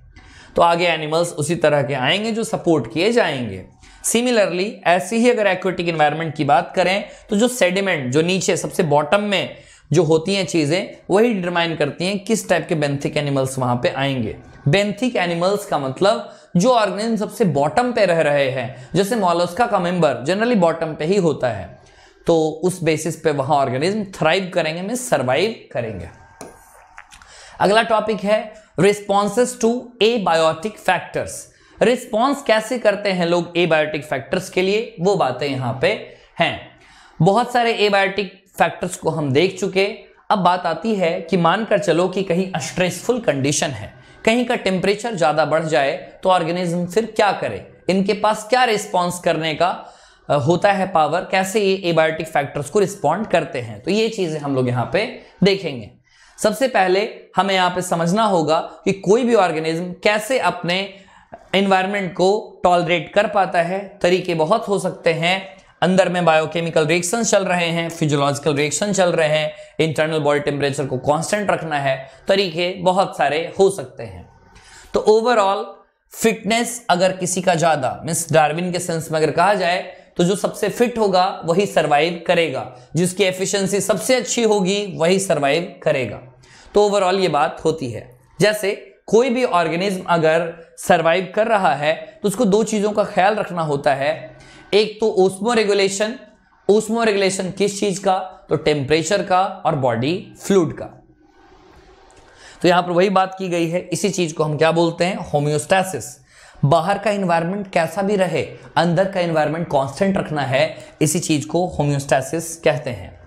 तो आगे एनिमल्स उसी तरह के आएंगे जो सपोर्ट किए जाएंगे सिमिलरली ऐसी ही अगर एक्वेटिक इन्वायरमेंट की बात करें तो जो सेडिमेंट जो नीचे सबसे बॉटम में जो होती हैं चीज़ें वही डिटरमाइन करती हैं किस टाइप के बेंथिक एनिमल्स वहां पे आएंगे बेंथिक एनिमल्स का मतलब जो ऑर्गेनिज्म सबसे बॉटम पे रह रहे हैं जैसे मॉलोस्का का मेंबर जनरली बॉटम पे ही होता है तो उस बेसिस पे वहां ऑर्गेनिज्म थ्राइव करेंगे मीन सर्वाइव करेंगे अगला टॉपिक है responses to abiotic factors response कैसे करते हैं लोग एबायोटिक फैक्टर्स के लिए वो बातें यहाँ पे हैं बहुत सारे एबायोटिक फैक्टर्स को हम देख चुके अब बात आती है कि मानकर चलो कि कहीं स्ट्रेसफुल कंडीशन है कहीं का टेम्परेचर ज़्यादा बढ़ जाए तो ऑर्गेनिज्म फिर क्या करे इनके पास क्या रिस्पॉन्स करने का होता है पावर कैसे ये एबायोटिक फैक्टर्स को रिस्पॉन्ड करते हैं तो ये चीज़ें हम लोग यहाँ पे देखेंगे सबसे पहले हमें यहाँ पे समझना होगा कि कोई भी ऑर्गेनिज्म कैसे अपने इन्वायरमेंट को टॉलरेट कर पाता है तरीके बहुत हो सकते हैं अंदर में बायोकेमिकल रिएक्शन चल रहे हैं फिजियोलॉजिकल रिएक्शन चल रहे हैं इंटरनल बॉडी टेम्परेचर को कांस्टेंट रखना है तरीके बहुत सारे हो सकते हैं तो ओवरऑल फिटनेस अगर किसी का ज्यादा मीन्स डार्विन के सेंस में अगर कहा जाए तो जो सबसे फिट होगा वही सर्वाइव करेगा जिसकी एफिशिएंसी सबसे अच्छी होगी वही सर्वाइव करेगा तो ओवरऑल ये बात होती है जैसे कोई भी ऑर्गेनिज्म अगर सरवाइव कर रहा है तो उसको दो चीज़ों का ख्याल रखना होता है एक तो ओस्मो रेगुलेशन ओस्मो रेगुलेशन किस चीज़ का तो टेम्परेचर का और बॉडी फ्लूड का तो यहां पर वही बात की गई है इसी चीज को हम क्या बोलते हैं होम्योस्टैसिस बाहर का इन्वायरमेंट कैसा भी रहे अंदर का इन्वायरमेंट कांस्टेंट रखना है इसी चीज को होम्योस्टैसिस कहते हैं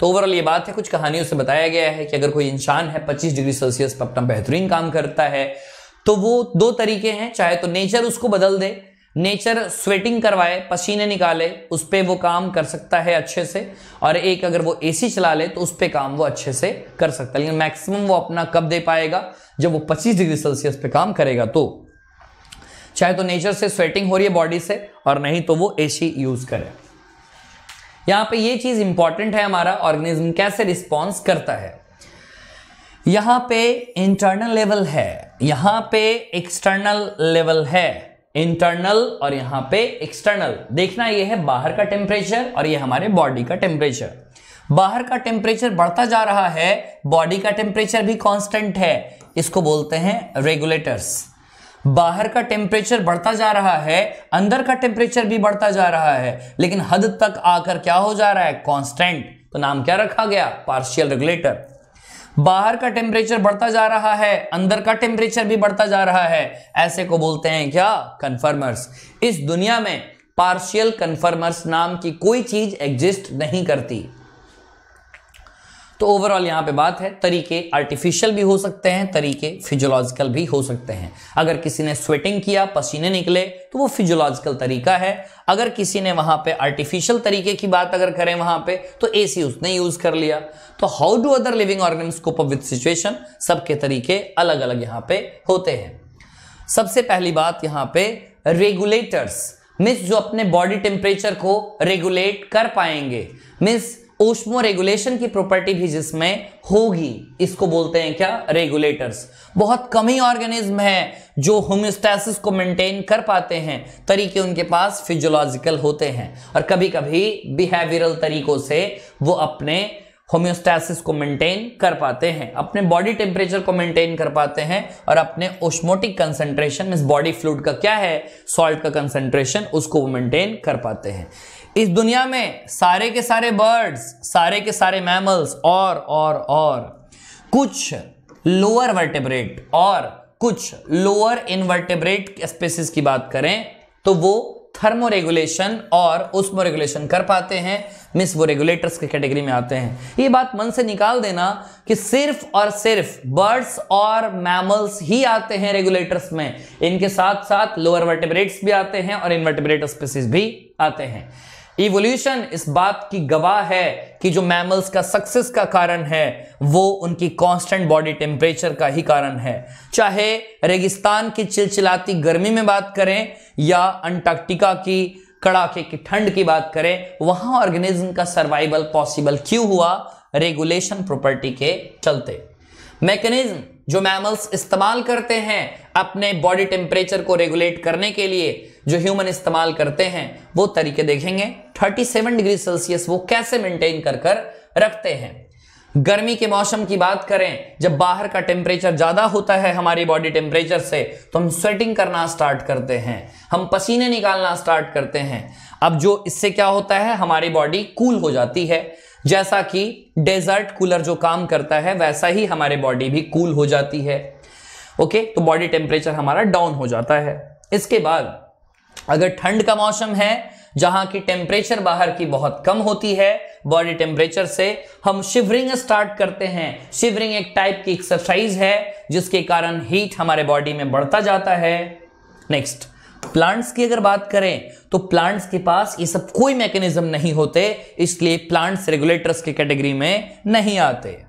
तो ओवरऑल ये बात है कुछ कहानियों से बताया गया है कि अगर कोई इंसान है 25 डिग्री सेल्सियस पर अपना बेहतरीन काम करता है तो वो दो तरीके हैं चाहे तो नेचर उसको बदल दे नेचर स्वेटिंग करवाए पसीने निकाले उस पर वो काम कर सकता है अच्छे से और एक अगर वो एसी चला ले तो उस पर काम वो अच्छे से कर सकता है लेकिन मैक्सिमम वो अपना कब दे पाएगा जब वो 25 डिग्री सेल्सियस पे काम करेगा तो चाहे तो नेचर से स्वेटिंग हो रही है बॉडी से और नहीं तो वो एसी यूज़ करे यहां पे ये चीज इंपॉर्टेंट है हमारा ऑर्गेनिज्म कैसे रिस्पॉन्स करता है यहां पे इंटरनल लेवल है यहां पे एक्सटर्नल लेवल है इंटरनल और यहां पे एक्सटर्नल देखना ये है बाहर का टेम्परेचर और ये हमारे बॉडी का टेम्परेचर बाहर का टेम्परेचर बढ़ता जा रहा है बॉडी का टेम्परेचर भी कांस्टेंट है इसको बोलते हैं रेगुलेटर्स बाहर का टेम्परेचर बढ़ता जा रहा है अंदर का टेम्परेचर भी बढ़ता जा रहा है लेकिन हद तक आकर क्या हो जा रहा है कॉन्स्टेंट तो नाम क्या रखा गया पार्शियल रेगुलेटर बाहर का टेम्परेचर बढ़ता जा रहा है अंदर का टेम्परेचर भी बढ़ता जा रहा है ऐसे को बोलते हैं क्या कन्फर्मर्स इस दुनिया में पार्शियल कन्फर्मर्स नाम की कोई चीज एग्जिस्ट नहीं करती तो ओवरऑल यहाँ पे बात है तरीके आर्टिफिशियल भी हो सकते हैं तरीके फिजियोलॉजिकल भी हो सकते हैं अगर किसी ने स्वेटिंग किया पसीने निकले तो वो फिजियोलॉजिकल तरीका है अगर किसी ने वहां पे आर्टिफिशियल तरीके की बात अगर करें वहां पे तो एसी उसने यूज कर लिया तो how do other living organisms cope with situation सबके तरीके अलग अलग यहाँ पे होते हैं सबसे पहली बात यहाँ पे रेगुलेटर्स मीन्स जो अपने बॉडी टेम्परेचर को रेगुलेट कर पाएंगे मीन्स ओस्मो रेगुलेशन की प्रॉपर्टी भी जिसमें होगी इसको बोलते हैं क्या रेगुलेटर्स बहुत कम ही ऑर्गेनिज्म है जो होम्योस्टैसिस को मेंटेन कर पाते हैं तरीके उनके पास फिजियोलॉजिकल होते हैं और कभी कभी बिहेवियरल तरीकों से वो अपने होम्योस्टैसिस को मेंटेन कर पाते हैं अपने बॉडी टेम्परेचर को मेंटेन कर पाते हैं और अपने ओस्मोटिक कंसंट्रेशन इस बॉडी फ्लूड का क्या है सॉल्ट का कंसंट्रेशन उसको वो मेंटेन कर पाते हैं इस दुनिया में सारे के सारे बर्ड्स सारे के सारे मैमल्स और और और कुछ लोअर वर्टेब्रेट और कुछ लोअर इनवर्टेब्रेट स्पेसिस की बात करें तो वो थर्मोरेगुलेशन और उस्मोरेगुलेशन कर पाते हैं मिस वो रेगुलेटर्स के कैटेगरी में आते हैं ये बात मन से निकाल देना कि सिर्फ और सिर्फ बर्ड्स और मैमल्स ही आते हैं रेगुलेटर्स में इनके साथ साथ लोअर वर्टेब्रेट्स भी आते हैं और इनवर्टेब्रेट स्पेसिस भी आते हैं इवोल्यूशन इस बात की गवाह है कि जो मैमल्स का सक्सेस का कारण है वो उनकी कांस्टेंट बॉडी टेम्परेचर का ही कारण है चाहे रेगिस्तान की चिलचिलाती गर्मी में बात करें या अंटार्कटिका की कड़ाके की ठंड की बात करें वहां ऑर्गेनिज्म का सर्वाइवल पॉसिबल क्यों हुआ रेगुलेशन प्रॉपर्टी के चलते मैकेनिज्म जो मैमल्स इस्तेमाल करते हैं अपने बॉडी टेम्परेचर को रेगुलेट करने के लिए जो ह्यूमन इस्तेमाल करते हैं वो तरीके देखेंगे 37 डिग्री सेल्सियस वो कैसे मेंटेन कर कर रखते हैं गर्मी के मौसम की बात करें जब बाहर का टेम्परेचर ज़्यादा होता है हमारी बॉडी टेम्परेचर से तो हम स्वेटिंग करना स्टार्ट करते हैं हम पसीने निकालना स्टार्ट करते हैं अब जो इससे क्या होता है हमारी बॉडी कूल हो जाती है जैसा कि डेजर्ट कूलर जो काम करता है वैसा ही हमारे बॉडी भी कूल हो जाती है ओके तो बॉडी टेम्परेचर हमारा डाउन हो जाता है इसके बाद अगर ठंड का मौसम है जहां की टेम्परेचर बाहर की बहुत कम होती है बॉडी टेम्परेचर से हम शिवरिंग स्टार्ट करते हैं शिवरिंग एक टाइप की एक्सरसाइज है जिसके कारण हीट हमारे बॉडी में बढ़ता जाता है नेक्स्ट प्लांट्स की अगर बात करें तो प्लांट्स के पास ये सब कोई मैकेनिज्म नहीं होते इसलिए प्लांट्स रेगुलेटर्स की कैटेगरी में नहीं आते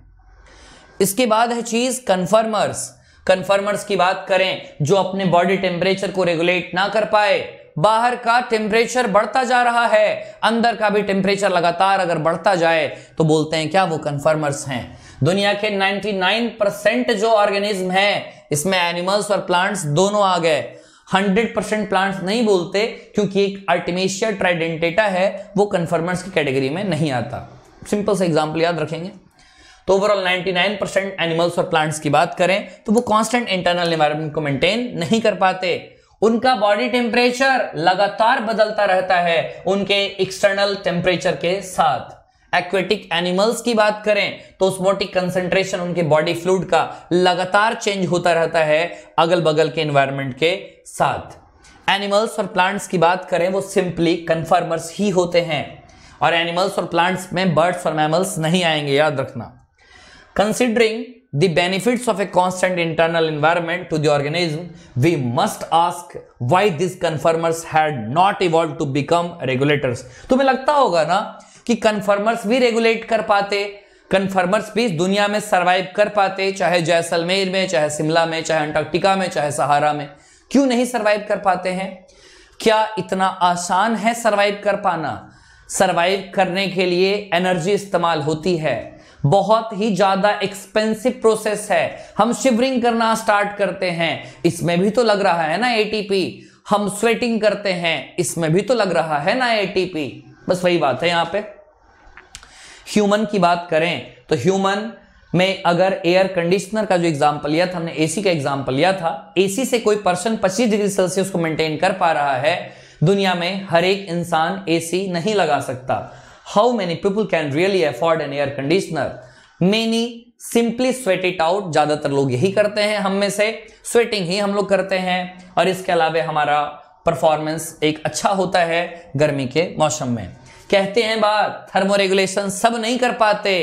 इसके बाद है चीज कन्फर्मर्स कन्फर्मर्स की बात करें जो अपने बॉडी टेम्परेचर को रेगुलेट ना कर पाए बाहर का टेम्परेचर बढ़ता जा रहा है अंदर का भी टेम्परेचर लगातार अगर बढ़ता जाए तो बोलते हैं क्या वो कन्फर्मर्स हैं दुनिया के 99 परसेंट जो ऑर्गेनिज्म है इसमें एनिमल्स और प्लांट्स दोनों आ गए 100 परसेंट प्लांट्स नहीं बोलते क्योंकि एक अल्टीमेशिया ट्राइडेंटेटा है वो कन्फर्मर्स की कैटेगरी में नहीं आता सिंपल से एग्जाम्पल याद रखेंगे तो ओवरऑल 99 परसेंट एनिमल्स और प्लांट्स की बात करें तो वो कांस्टेंट इंटरनल एनवायरमेंट को मेंटेन नहीं कर पाते उनका बॉडी टेम्परेचर लगातार बदलता रहता है उनके एक्सटर्नल टेम्परेचर के साथ एक्वेटिक एनिमल्स की बात करें तो स्मोटिक कंसेंट्रेशन उनके बॉडी फ्लूड का लगातार चेंज होता रहता है अगल बगल के एनवायरमेंट के साथ एनिमल्स और प्लांट्स की बात करें वो सिंपली कन्फर्मर्स ही होते हैं और एनिमल्स और प्लांट्स में बर्ड्स और मैमल्स नहीं आएंगे याद रखना Considering the benefits of a constant internal environment to the organism, we must ask why these conformers had not evolved to become regulators. तुम्हें लगता होगा ना कि कन्फर्मर्स भी रेगुलेट कर पाते कन्फर्मर्स भी दुनिया में सरवाइव कर पाते चाहे जैसलमेर में चाहे शिमला में चाहे अंटार्कटिका में चाहे सहारा में क्यों नहीं सरवाइव कर पाते हैं क्या इतना आसान है सरवाइव कर पाना सरवाइव करने के लिए एनर्जी इस्तेमाल होती है बहुत ही ज्यादा एक्सपेंसिव प्रोसेस है हम शिवरिंग करना स्टार्ट करते हैं इसमें भी तो लग रहा है ना एटीपी हम स्वेटिंग करते हैं इसमें भी तो लग रहा है ना एटीपी बस वही बात है यहां पे ह्यूमन की बात करें तो ह्यूमन में अगर एयर कंडीशनर का जो एग्जाम्पल लिया था हमने एसी का एग्जाम्पल लिया था एसी से कोई पर्सन 25 डिग्री सेल्सियस को मेंटेन कर पा रहा है दुनिया में हर एक इंसान एसी नहीं लगा सकता how many people can really afford an air conditioner many simply sweat it out ज्यादातर लोग यही करते हैं हम में से स्वेटिंग ही हम लोग करते हैं और इसके अलावा हमारा परफॉर्मेंस एक अच्छा होता है गर्मी के मौसम में कहते हैं बात थर्मोरेगुलेशन सब नहीं कर पाते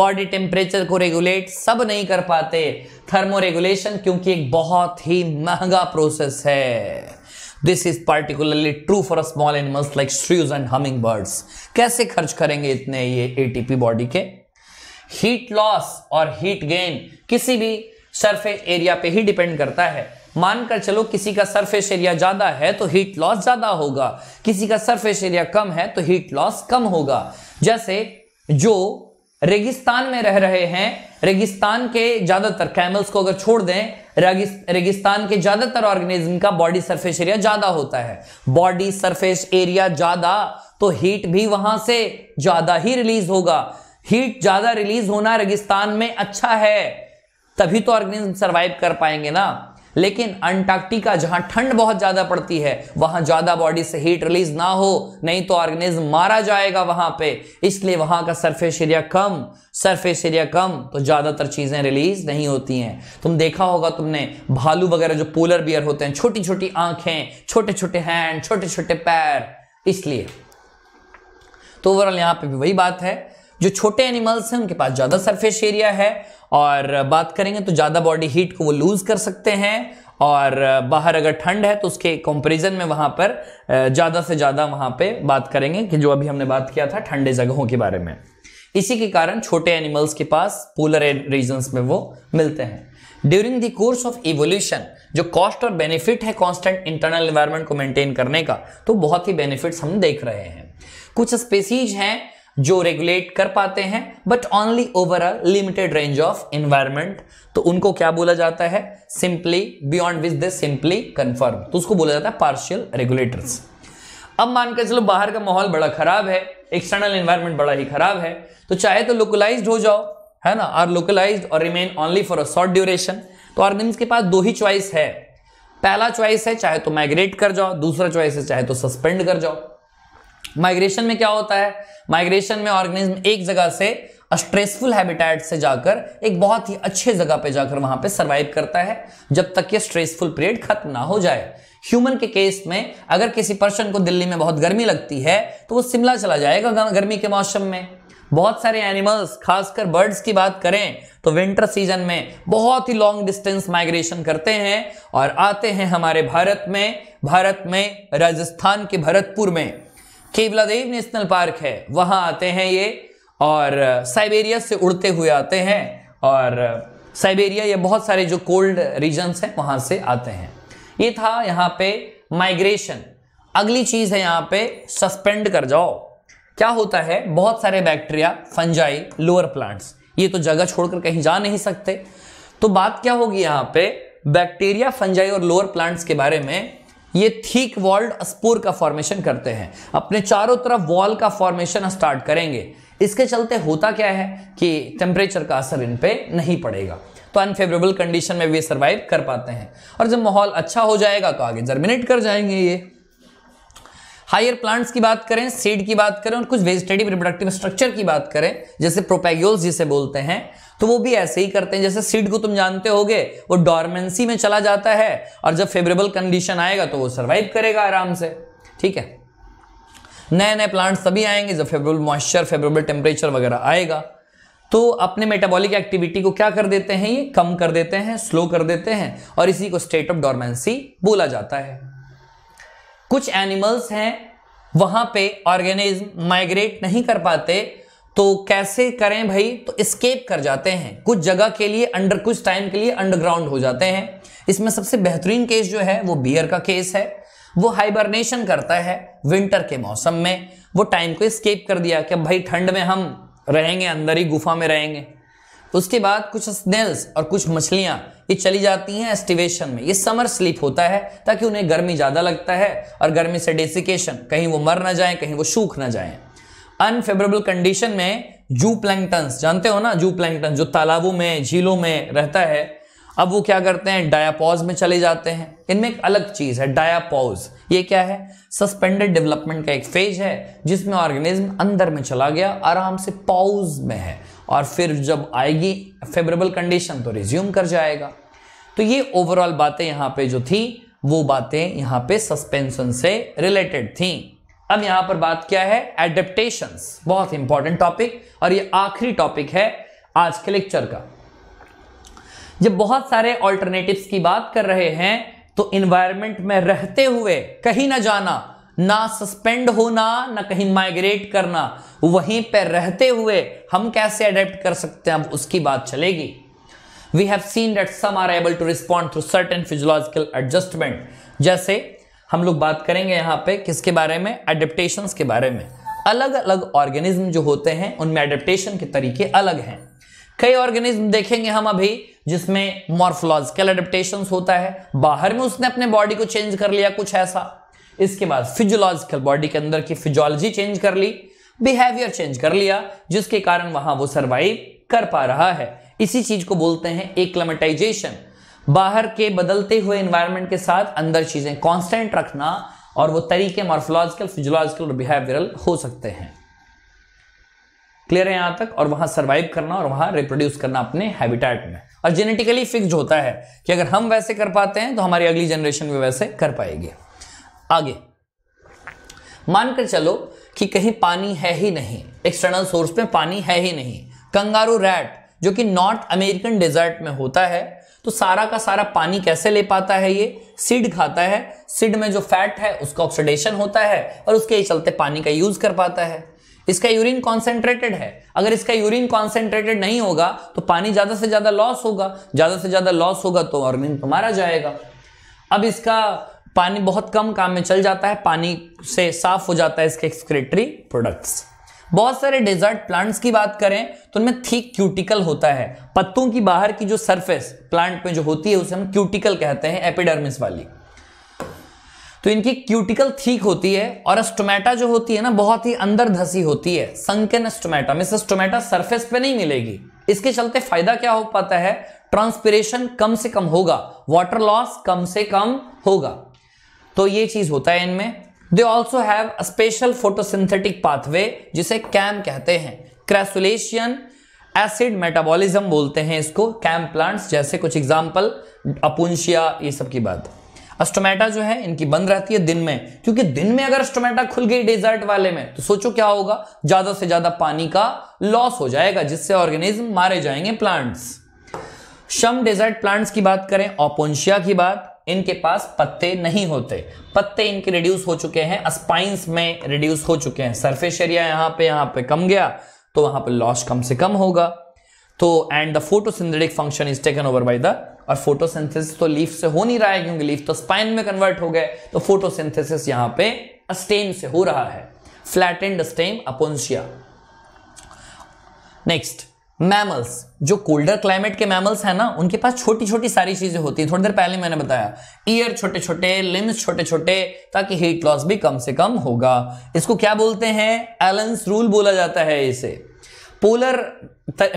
बॉडी टेम्परेचर को रेगुलेट सब नहीं कर पाते थर्मोरेगुलेशन क्योंकि एक बहुत ही महंगा प्रोसेस है this is particularly true for small animals like shrews and hummingbirds कैसे खर्च करेंगे इतने ये एटीपी बॉडी के हीट लॉस और हीट गेन किसी भी सरफेस एरिया पे ही डिपेंड करता है मानकर चलो किसी का सरफेस एरिया ज्यादा है तो हीट लॉस ज्यादा होगा किसी का सरफेस एरिया कम है तो हीट लॉस कम होगा जैसे जो रेगिस्तान में रह रहे हैं रेगिस्तान के ज्यादातर कैमल्स को अगर छोड़ दें रेगिस्तान के ज्यादातर ऑर्गेनिज्म का बॉडी सरफेस एरिया ज्यादा होता है बॉडी सरफेस एरिया ज्यादा तो हीट भी वहां से ज्यादा ही रिलीज होगा हीट ज्यादा रिलीज होना रेगिस्तान में अच्छा है तभी तो ऑर्गेनिज्म सर्वाइव कर पाएंगे ना लेकिन अंटार्कटिका जहां ठंड बहुत ज्यादा पड़ती है वहां ज्यादा बॉडी से हीट रिलीज ना हो नहीं तो ऑर्गेनिज्म मारा जाएगा वहां पे इसलिए वहां का सरफेस एरिया कम सरफेस एरिया कम तो ज्यादातर चीजें रिलीज नहीं होती हैं तुम देखा होगा तुमने भालू वगैरह जो पोलर बियर होते हैं छोटी छोटी आंखें छोटे छोटे हैंड छोटे छोटे पैर इसलिए तो ओवरऑल यहां पर भी वही बात है जो छोटे एनिमल्स हैं उनके पास ज्यादा सरफेस एरिया है और बात करेंगे तो ज़्यादा बॉडी हीट को वो लूज़ कर सकते हैं और बाहर अगर ठंड है तो उसके कंपैरिजन में वहाँ पर ज़्यादा से ज़्यादा वहाँ पे बात करेंगे कि जो अभी हमने बात किया था ठंडे जगहों के बारे में इसी के कारण छोटे एनिमल्स के पास पोलर रीजन्स में वो मिलते हैं during the course of evolution जो कॉस्ट और बेनिफिट है कॉन्स्टेंट इंटरनल इन्वायरमेंट को मेंटेन करने का तो बहुत ही बेनिफिट्स हम देख रहे हैं कुछ स्पेसीज हैं जो रेगुलेट कर पाते हैं but only over a limited range of environment तो उनको क्या बोला जाता है simply beyond which they simply conform तो उसको बोला जाता है पार्शियल रेगुलेटर्स अब मानकर चलो बाहर का माहौल बड़ा खराब है एक्सटर्नल एनवायरमेंट बड़ा ही खराब है तो चाहे तो लोकलाइज हो जाओ है ना और लोकलाइज और remain only for a short duration तो ऑर्गेन्स के पास दो ही चॉइस है पहला चॉइस है चाहे तो माइग्रेट कर जाओ दूसरा चॉइस है चाहे तो सस्पेंड कर जाओ माइग्रेशन में क्या होता है माइग्रेशन में ऑर्गेनिज्म एक जगह से स्ट्रेसफुल हैबिटेट से जाकर एक बहुत ही अच्छे जगह पे जाकर वहां पे सरवाइव करता है जब तक ये स्ट्रेसफुल पीरियड खत्म ना हो जाए ह्यूमन के केस में अगर किसी पर्सन को दिल्ली में बहुत गर्मी लगती है तो वो शिमला चला जाएगा गर्मी के मौसम में बहुत सारे एनिमल्स खासकर बर्ड्स की बात करें तो विंटर सीजन में बहुत ही लॉन्ग डिस्टेंस माइग्रेशन करते हैं और आते हैं हमारे भारत में भारत में राजस्थान के भरतपुर में केवलादेव नेशनल पार्क है वहां आते हैं ये और साइबेरिया से उड़ते हुए आते हैं और साइबेरिया ये बहुत सारे जो कोल्ड रीजन्स हैं वहां से आते हैं ये था यहाँ पे माइग्रेशन अगली चीज़ है यहाँ पे सस्पेंड कर जाओ क्या होता है बहुत सारे बैक्टीरिया फंजाई लोअर प्लांट्स ये तो जगह छोड़कर कहीं जा नहीं सकते तो बात क्या होगी यहाँ पे बैक्टीरिया फंजाई और लोअर प्लांट्स के बारे में ये थीक वॉल्ड स्पूर का फॉर्मेशन करते हैं अपने चारों तरफ वॉल का फॉर्मेशन स्टार्ट करेंगे इसके चलते होता क्या है कि टेम्परेचर का असर इन पे नहीं पड़ेगा तो अनफेवरेबल कंडीशन में वे सर्वाइव कर पाते हैं और जब माहौल अच्छा हो जाएगा तो आगे जर्मिनेट कर जाएंगे ये हायर प्लांट्स की बात करें सीड की बात करें और कुछ वेजिटेटिव रिप्रोडक्टिव स्ट्रक्चर की बात करें जैसे प्रोपैग्योल्स जिसे बोलते हैं तो वो भी ऐसे ही करते हैं जैसे सीड को तुम जानते होगे वो डॉर्मेंसी में चला जाता है और जब फेवरेबल कंडीशन आएगा तो वो सर्वाइव करेगा आराम से ठीक है नए नए प्लांट्स तभी आएंगे जब फेवरेबल मॉइस्चर फेवरेबल टेम्परेचर वगैरह आएगा तो अपने मेटाबॉलिक एक्टिविटी को क्या कर देते हैं ये कम कर देते हैं स्लो कर देते हैं और इसी को स्टेट ऑफ डॉर्मेंसी बोला जाता है कुछ एनिमल्स हैं वहां पे ऑर्गेनिज्म माइग्रेट नहीं कर पाते तो कैसे करें भाई तो स्केप कर जाते हैं कुछ जगह के लिए अंडर कुछ टाइम के लिए अंडरग्राउंड हो जाते हैं इसमें सबसे बेहतरीन केस जो है वो बियर का केस है वो हाइबरनेशन करता है विंटर के मौसम में वो टाइम को स्केप कर दिया कि भाई ठंड में हम रहेंगे अंदर ही गुफा में रहेंगे उसके बाद कुछ स्नेल्स और कुछ मछलियां ये चली जाती हैं एस्टिवेशन में ये समर स्लीप होता है ताकि उन्हें गर्मी ज़्यादा लगता है और गर्मी से डेसिकेशन कहीं वो मर ना जाए कहीं वो सूख ना जाए अनफेवरेबल कंडीशन में जू प्लैंगटन्स जानते हो ना जू प्लैंगटन जो तालाबों में झीलों में रहता है अब वो क्या करते हैं डायापॉज में चले जाते हैं इनमें एक अलग चीज़ है डायापॉज ये क्या है सस्पेंडेड डेवलपमेंट का एक फेज है जिसमें ऑर्गेनिज्म अंदर में चला गया आराम से पॉज में है और फिर जब आएगी फेवरेबल कंडीशन तो रिज्यूम कर जाएगा तो ये ओवरऑल बातें यहाँ पे जो थी वो बातें यहाँ पे सस्पेंशन से रिलेटेड थी अब यहाँ पर बात क्या है एडेप्टेशन बहुत इंपॉर्टेंट टॉपिक और ये आखिरी टॉपिक है आज के लेक्चर का जब बहुत सारे ऑल्टरनेटिव्स की बात कर रहे हैं तो इन्वायरमेंट में रहते हुए कहीं ना जाना ना सस्पेंड होना ना कहीं माइग्रेट करना वहीं पर रहते हुए हम कैसे अडेप्ट कर सकते हैं अब उसकी बात चलेगी we have seen that some are able to respond through certain physiological adjustment जैसे हम लोग बात करेंगे यहाँ पे किसके बारे में एडेप्टेशन के बारे में अलग अलग ऑर्गेनिज्म जो होते हैं उनमें एडेप्टेशन के तरीके अलग हैं कई ऑर्गेनिज्म देखेंगे हम अभी जिसमें मॉर्फोलॉजिकल एडेप्टेशन होता है बाहर में उसने अपने बॉडी को चेंज कर लिया कुछ ऐसा इसके बाद फिजियोलॉजिकल बॉडी के अंदर की फिजियोलॉजी चेंज कर ली बिहेवियर चेंज कर लिया जिसके कारण वहां वो सर्वाइव कर पा रहा है इसी चीज को बोलते हैं एक्लमेटाइजेशन बाहर के बदलते हुए एनवायरमेंट के साथ अंदर चीजें कॉन्स्टेंट रखना और वो तरीके मॉर्फोलॉजिकल फिजियोलॉजिकल और बिहेवियरल हो सकते हैं क्लियर है यहां तक और वहां सर्वाइव करना और वहां रिप्रोड्यूस करना अपने हैबिटेट में और जेनेटिकली फिक्स होता है कि अगर हम वैसे कर पाते हैं तो हमारी अगली जनरेशन भी वैसे कर पाएगी आगे मानकर चलो कि कहीं पानी है ही नहीं एक्सटर्नल सोर्स में पानी है ही नहीं कंगारू रैट जो कि नॉर्थ अमेरिकन डेजर्ट में होता है तो सारा का सारा पानी कैसे ले पाता है ये सीड खाता है सीड में जो फैट है उसका ऑक्सीडेशन होता है और उसके चलते पानी का यूज कर पाता है इसका यूरिन कॉन्सेंट्रेटेड है अगर इसका यूरिन कॉन्सेंट्रेटेड नहीं होगा तो पानी ज्यादा से ज्यादा लॉस होगा ज्यादा से ज्यादा लॉस होगा तो ऑर्गेनिज्म तो मारा जाएगा अब इसका पानी बहुत कम काम में चल जाता है पानी से साफ हो जाता है इसके एक्सक्रेटरी प्रोडक्ट्स बहुत सारे डेजर्ट प्लांट्स की बात करें तो उनमें थीक क्यूटिकल होता है पत्तों की बाहर की जो सरफेस प्लांट में जो होती है उसे हम क्यूटिकल कहते हैं एपिडर्मिस वाली तो इनकी क्यूटिकल थीक होती है और अस्टोमेटा जो होती है ना बहुत ही अंदर धसी होती है संकन एस्टोमेटा मिस एस्टोमेटा सरफेस पे नहीं मिलेगी इसके चलते फायदा क्या हो पाता है ट्रांसपिरेशन कम से कम होगा वाटर लॉस कम से कम होगा तो ये चीज होता है इनमें they also have a special photosynthetic pathway जिसे कैम कहते हैं क्रेसुलेशियन एसिड मेटाबॉलिज्म बोलते हैं इसको कैम प्लांट्स जैसे कुछ एग्जाम्पल अपुंशिया ये सब की बात अस्टोमेटा जो है इनकी बंद रहती है दिन में क्योंकि दिन में अगर अस्टोमेटा खुल गई डेजर्ट वाले में तो सोचो क्या होगा ज्यादा से ज्यादा पानी का लॉस हो जाएगा जिससे ऑर्गेनिज्म मारे जाएंगे प्लांट्स शम डेजर्ट प्लांट्स की बात करें ओपोंशिया की बात इनके पास पत्ते नहीं होते पत्ते इनके रिड्यूस हो चुके हैं स्पाइंस में रिड्यूस हो चुके हैं सरफेस एरिया यहां पे यहां पे कम गया तो वहां पे लॉस कम से कम होगा तो and the photosynthetic function is taken over by the और फोटोसिंथेसिस तो लीफ से हो नहीं रहा है क्योंकि लीफ तो स्पाइन में कन्वर्ट हो गए तो फोटोसिंथेसिस यहां पे स्टेम से हो रहा है and stem Opuntia next mammals जो कोल्डर क्लाइमेट के मैमल्स हैं ना उनके पास छोटी छोटी सारी चीजें होती हैं थोड़ी देर पहले मैंने बताया ईयर छोटे छोटे लिम्स छोटे छोटे ताकि हीट लॉस भी कम से कम होगा इसको क्या बोलते हैं एलेंस रूल बोला जाता है इसे पोलर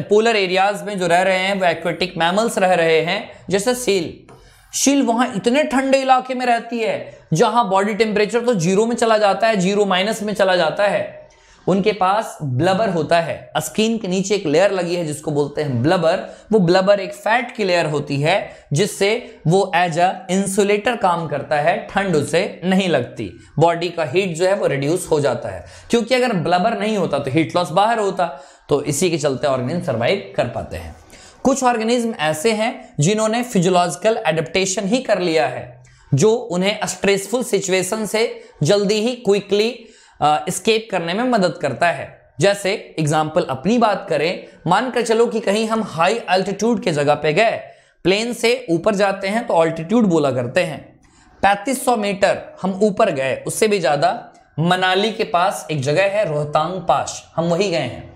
पोलर एरियाज में जो रह रहे हैं वो एक्वेटिक मैमल्स रह रहे हैं जैसे सील शील वहां इतने ठंडे इलाके में रहती है जहां बॉडी टेम्परेचर तो जीरो में चला जाता है जीरो माइनस में चला जाता है उनके पास ब्लबर होता है स्किन के नीचे एक लेयर लगी है जिसको बोलते हैं ब्लबर वो ब्लबर एक फैट की लेयर होती है जिससे वो एज अ इंसुलेटर काम करता है ठंड उसे नहीं लगती बॉडी का हीट जो है वो रिड्यूस हो जाता है क्योंकि अगर ब्लबर नहीं होता तो हीट लॉस बाहर होता तो इसी के चलते ऑर्गेनिज्म सर्वाइव कर पाते हैं कुछ ऑर्गेनिज्म ऐसे हैं जिन्होंने फिजियोलॉजिकल एडेप्टेशन ही कर लिया है जो उन्हें स्ट्रेसफुल सिचुएशन से जल्दी ही क्विकली स्केप करने में मदद करता है जैसे एग्जाम्पल अपनी बात करें मानकर चलो कि कहीं हम हाई अल्टीट्यूड के जगह पे गए प्लेन से ऊपर जाते हैं तो ऑल्टीट्यूड बोला करते हैं 3500 मीटर हम ऊपर गए उससे भी ज़्यादा मनाली के पास एक जगह है रोहतांग पास हम वही गए हैं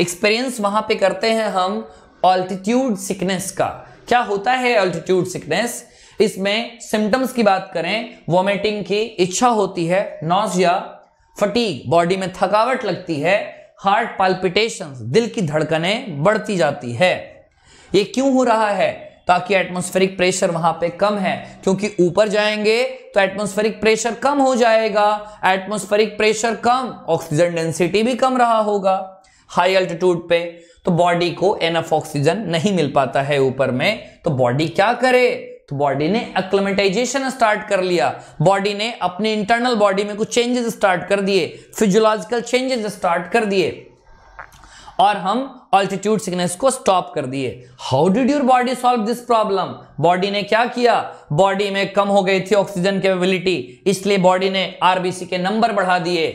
एक्सपीरियंस वहाँ पे करते हैं हम ऑल्टीट्यूड सिकनेस का क्या होता है ऑल्टीट्यूड सिकनेस इसमें सिम्टम्स की बात करें वॉमिटिंग की इच्छा होती है नॉजिया फटीक बॉडी में थकावट लगती है हार्ट पाल्पिटेशन दिल की धड़कनें बढ़ती जाती है ये क्यों हो रहा है ताकि एटमोस्फेरिक प्रेशर वहां पे कम है क्योंकि ऊपर जाएंगे तो एटमोस्फेरिक प्रेशर कम हो जाएगा एटमोस्फेरिक प्रेशर कम ऑक्सीजन डेंसिटी भी कम रहा होगा हाई अल्टीट्यूड पे तो बॉडी को एनफ ऑक्सीजन नहीं मिल पाता है ऊपर में तो बॉडी क्या करे तो बॉडी ने अक्लमेटाइजेशन स्टार्ट कर लिया बॉडी ने अपने इंटरनल बॉडी में कुछ चेंजेस स्टार्ट कर दिए फिजियोलॉजिकल चेंजेस स्टार्ट कर दिए और हम ऑल्टीट्यूड सिकनेस को स्टॉप कर दिए how did your body solve this problem body ने क्या किया बॉडी में कम हो गई थी ऑक्सीजन कैपेबिलिटी इसलिए बॉडी ने आरबीसी के नंबर बढ़ा दिए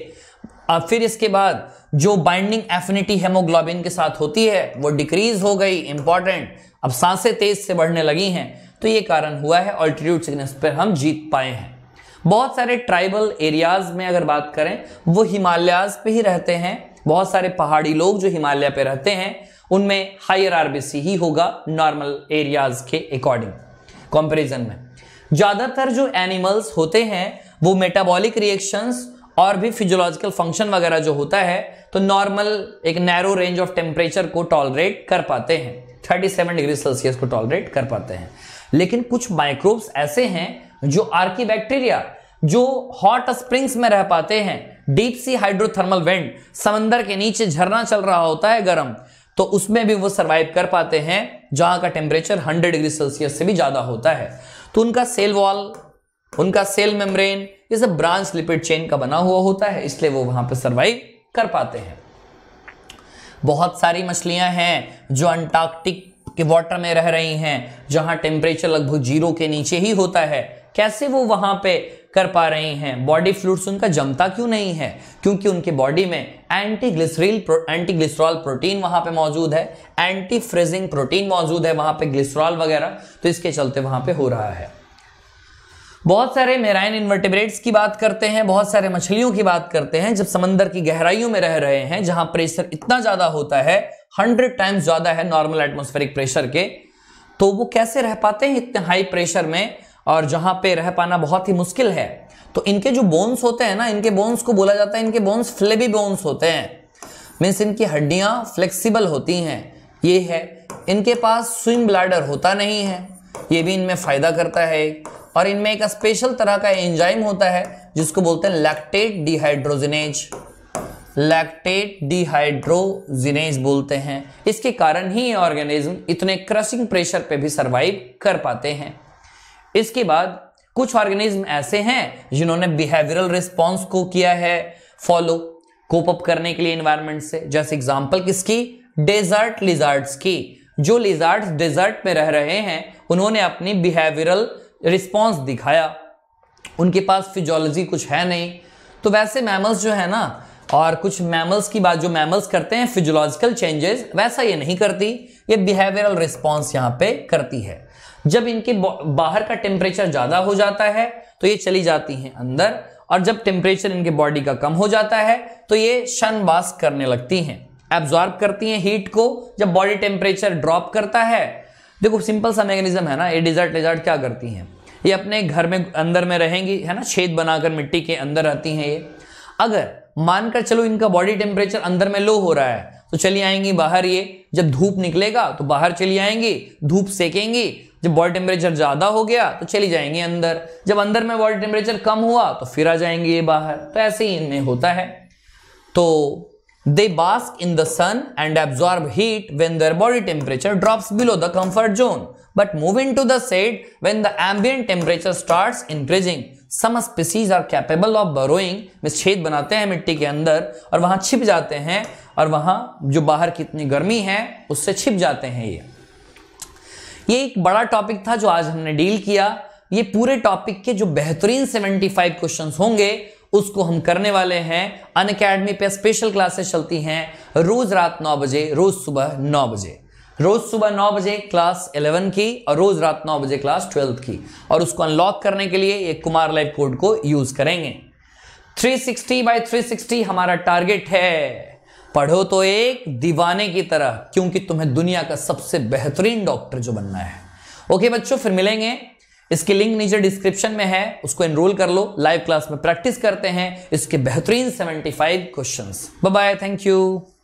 और फिर इसके बाद जो बाइंडिंग एफिनिटी हेमोग्लोबिन के साथ होती है वो डिक्रीज हो गई इंपॉर्टेंट अब सांसें तेज से बढ़ने लगी हैं तो ये कारण हुआ है ऑल्टीट्यूड सिकनेस पर हम जीत पाए हैं बहुत सारे ट्राइबल एरियाज में अगर बात करें वो हिमालयाज पे ही रहते हैं बहुत सारे पहाड़ी लोग जो हिमालय पे रहते हैं उनमें हायर आरबीसी ही होगा नॉर्मल एरियाज के अकॉर्डिंग कंपैरिजन में ज़्यादातर जो एनिमल्स होते हैं वो मेटाबॉलिक रिएक्शंस और भी फिजियोलॉजिकल फंक्शन वगैरह जो होता है तो नॉर्मल एक नैरो रेंज ऑफ टेम्परेचर को टॉलरेट कर पाते हैं 37 डिग्री सेल्सियस को टॉलरेट कर पाते हैं लेकिन कुछ माइक्रोब्स ऐसे हैं जो आर्की बैक्टीरिया जो हॉट स्प्रिंग्स में रह पाते हैं डीप सी हाइड्रोथर्मल वेंट समंदर के नीचे झरना चल रहा होता है गर्म तो उसमें भी वो सर्वाइव कर पाते हैं जहां का टेम्परेचर 100 डिग्री सेल्सियस से भी ज्यादा होता है तो उनका सेल वॉल उनका सेल मेम्ब्रेन ये सब ब्रांच लिपिड चेन का बना हुआ होता है इसलिए वो वहां पर सर्वाइव कर पाते हैं बहुत सारी मछलियां हैं जो अंटार्कटिक कि वाटर में रह रही हैं जहां टेम्परेचर लगभग जीरो के नीचे ही होता है कैसे वो वहां पे कर पा रही हैं बॉडी फ्लूड्स उनका जमता क्यों नहीं है क्योंकि उनके बॉडी में anti glycerol anti glycerol protein वहां पे मौजूद है एंटी फ्रिजिंग प्रोटीन मौजूद है वहां पे ग्लिसरॉल वगैरह तो इसके चलते वहां पे हो रहा है बहुत सारे मेराइन इन्वर्टिब्रेट्स की बात करते हैं बहुत सारे मछलियों की बात करते हैं जब समंदर की गहराइयों में रह रहे हैं जहां प्रेशर इतना ज्यादा होता है हंड्रेड टाइम्स ज्यादा है नॉर्मल एटमोस्फेरिक प्रेशर के तो वो कैसे रह पाते हैं इतने हाई प्रेशर में और जहां पे रह पाना बहुत ही मुश्किल है तो इनके जो बोन्स होते हैं ना इनके बोन्स को बोला जाता है इनके बोन्स फ्लेबी बोन्स होते हैं मीन्स इनकी हड्डियाँ फ्लेक्सीबल होती हैं ये है इनके पास स्विम ब्लाडर होता नहीं है ये भी इनमें फ़ायदा करता है और इनमें एक स्पेशल तरह का एंजाइम होता है जिसको बोलते हैं लैक्टेट डिहाइड्रोजिनेज लैक्टेट डिहाइड्रोजिनेज बोलते हैं इसके कारण ही ऑर्गेनिज्म इतने क्रशिंग प्रेशर पे भी सरवाइव कर पाते हैं इसके बाद कुछ ऑर्गेनिज्म ऐसे हैं जिन्होंने बिहेवियरल रिस्पॉन्स को किया है फॉलो कोप अप करने के लिए इन्वायरमेंट से जैसे एग्जाम्पल किसकी डेजर्ट लिजार्ट की जो लिजार्ट डेजर्ट में रह रहे हैं उन्होंने अपनी बिहेवियरल रिस्पॉन्स दिखाया उनके पास फिजोलॉजी कुछ है नहीं तो वैसे मैमल्स जो है ना और कुछ मैमल्स की बात जो मैमल्स करते हैं फिजोलॉजिकल चेंजेस वैसा ये नहीं करती ये बिहेवियरल रिस्पॉन्स यहाँ पे करती है जब इनके बाहर का टेम्परेचर ज़्यादा हो जाता है तो ये चली जाती हैं अंदर और जब टेम्परेचर इनके बॉडी का कम हो जाता है तो ये शन वास करने लगती हैं एब्जॉर्ब करती हैं हीट को जब बॉडी टेम्परेचर ड्रॉप करता है देखो सिंपल सा मैगनिज्म है ना ये डिजर्ट डिजर्ट क्या करती हैं ये अपने घर में अंदर में रहेंगी है ना छेद बनाकर मिट्टी के अंदर रहती हैं ये अगर मानकर चलो इनका बॉडी टेम्परेचर अंदर में लो हो रहा है तो चली आएंगी बाहर ये जब धूप निकलेगा तो बाहर चली आएंगी धूप सेकेंगी जब बॉडी टेम्परेचर ज़्यादा हो गया तो चली जाएंगी अंदर जब अंदर में बॉडी टेम्परेचर कम हुआ तो फिर आ जाएंगे ये बाहर तो ऐसे ही इनमें होता है तो they bask in the sun and absorb heat when their body temperature drops below the comfort zone But moving to the shade when the ambient temperature starts increasing. Some species are capable of burrowing छेद बनाते हैं मिट्टी के अंदर और वहां छिप जाते हैं और वहां जो बाहर की इतनी गर्मी है उससे छिप जाते हैं ये ये एक बड़ा टॉपिक था जो आज हमने डील किया ये पूरे टॉपिक के जो बेहतरीन 75 क्वेश्चन होंगे उसको हम करने वाले हैं अन अकेडमी पे स्पेशल क्लासेस चलती हैं रोज रात नौ बजे रोज सुबह नौ बजे रोज सुबह नौ बजे क्लास इलेवन की और रोज रात नौ बजे क्लास ट्वेल्थ की और उसको अनलॉक करने के लिए एक कुमार लाइव कोड को यूज करेंगे 360 बाय 360 हमारा टारगेट है पढ़ो तो एक दीवाने की तरह क्योंकि तुम्हें दुनिया का सबसे बेहतरीन डॉक्टर जो बनना है ओके बच्चों फिर मिलेंगे इसकी लिंक नीचे डिस्क्रिप्शन में है उसको एनरोल कर लो लाइव क्लास में प्रैक्टिस करते हैं इसके बेहतरीन 75 questions bye bye thank you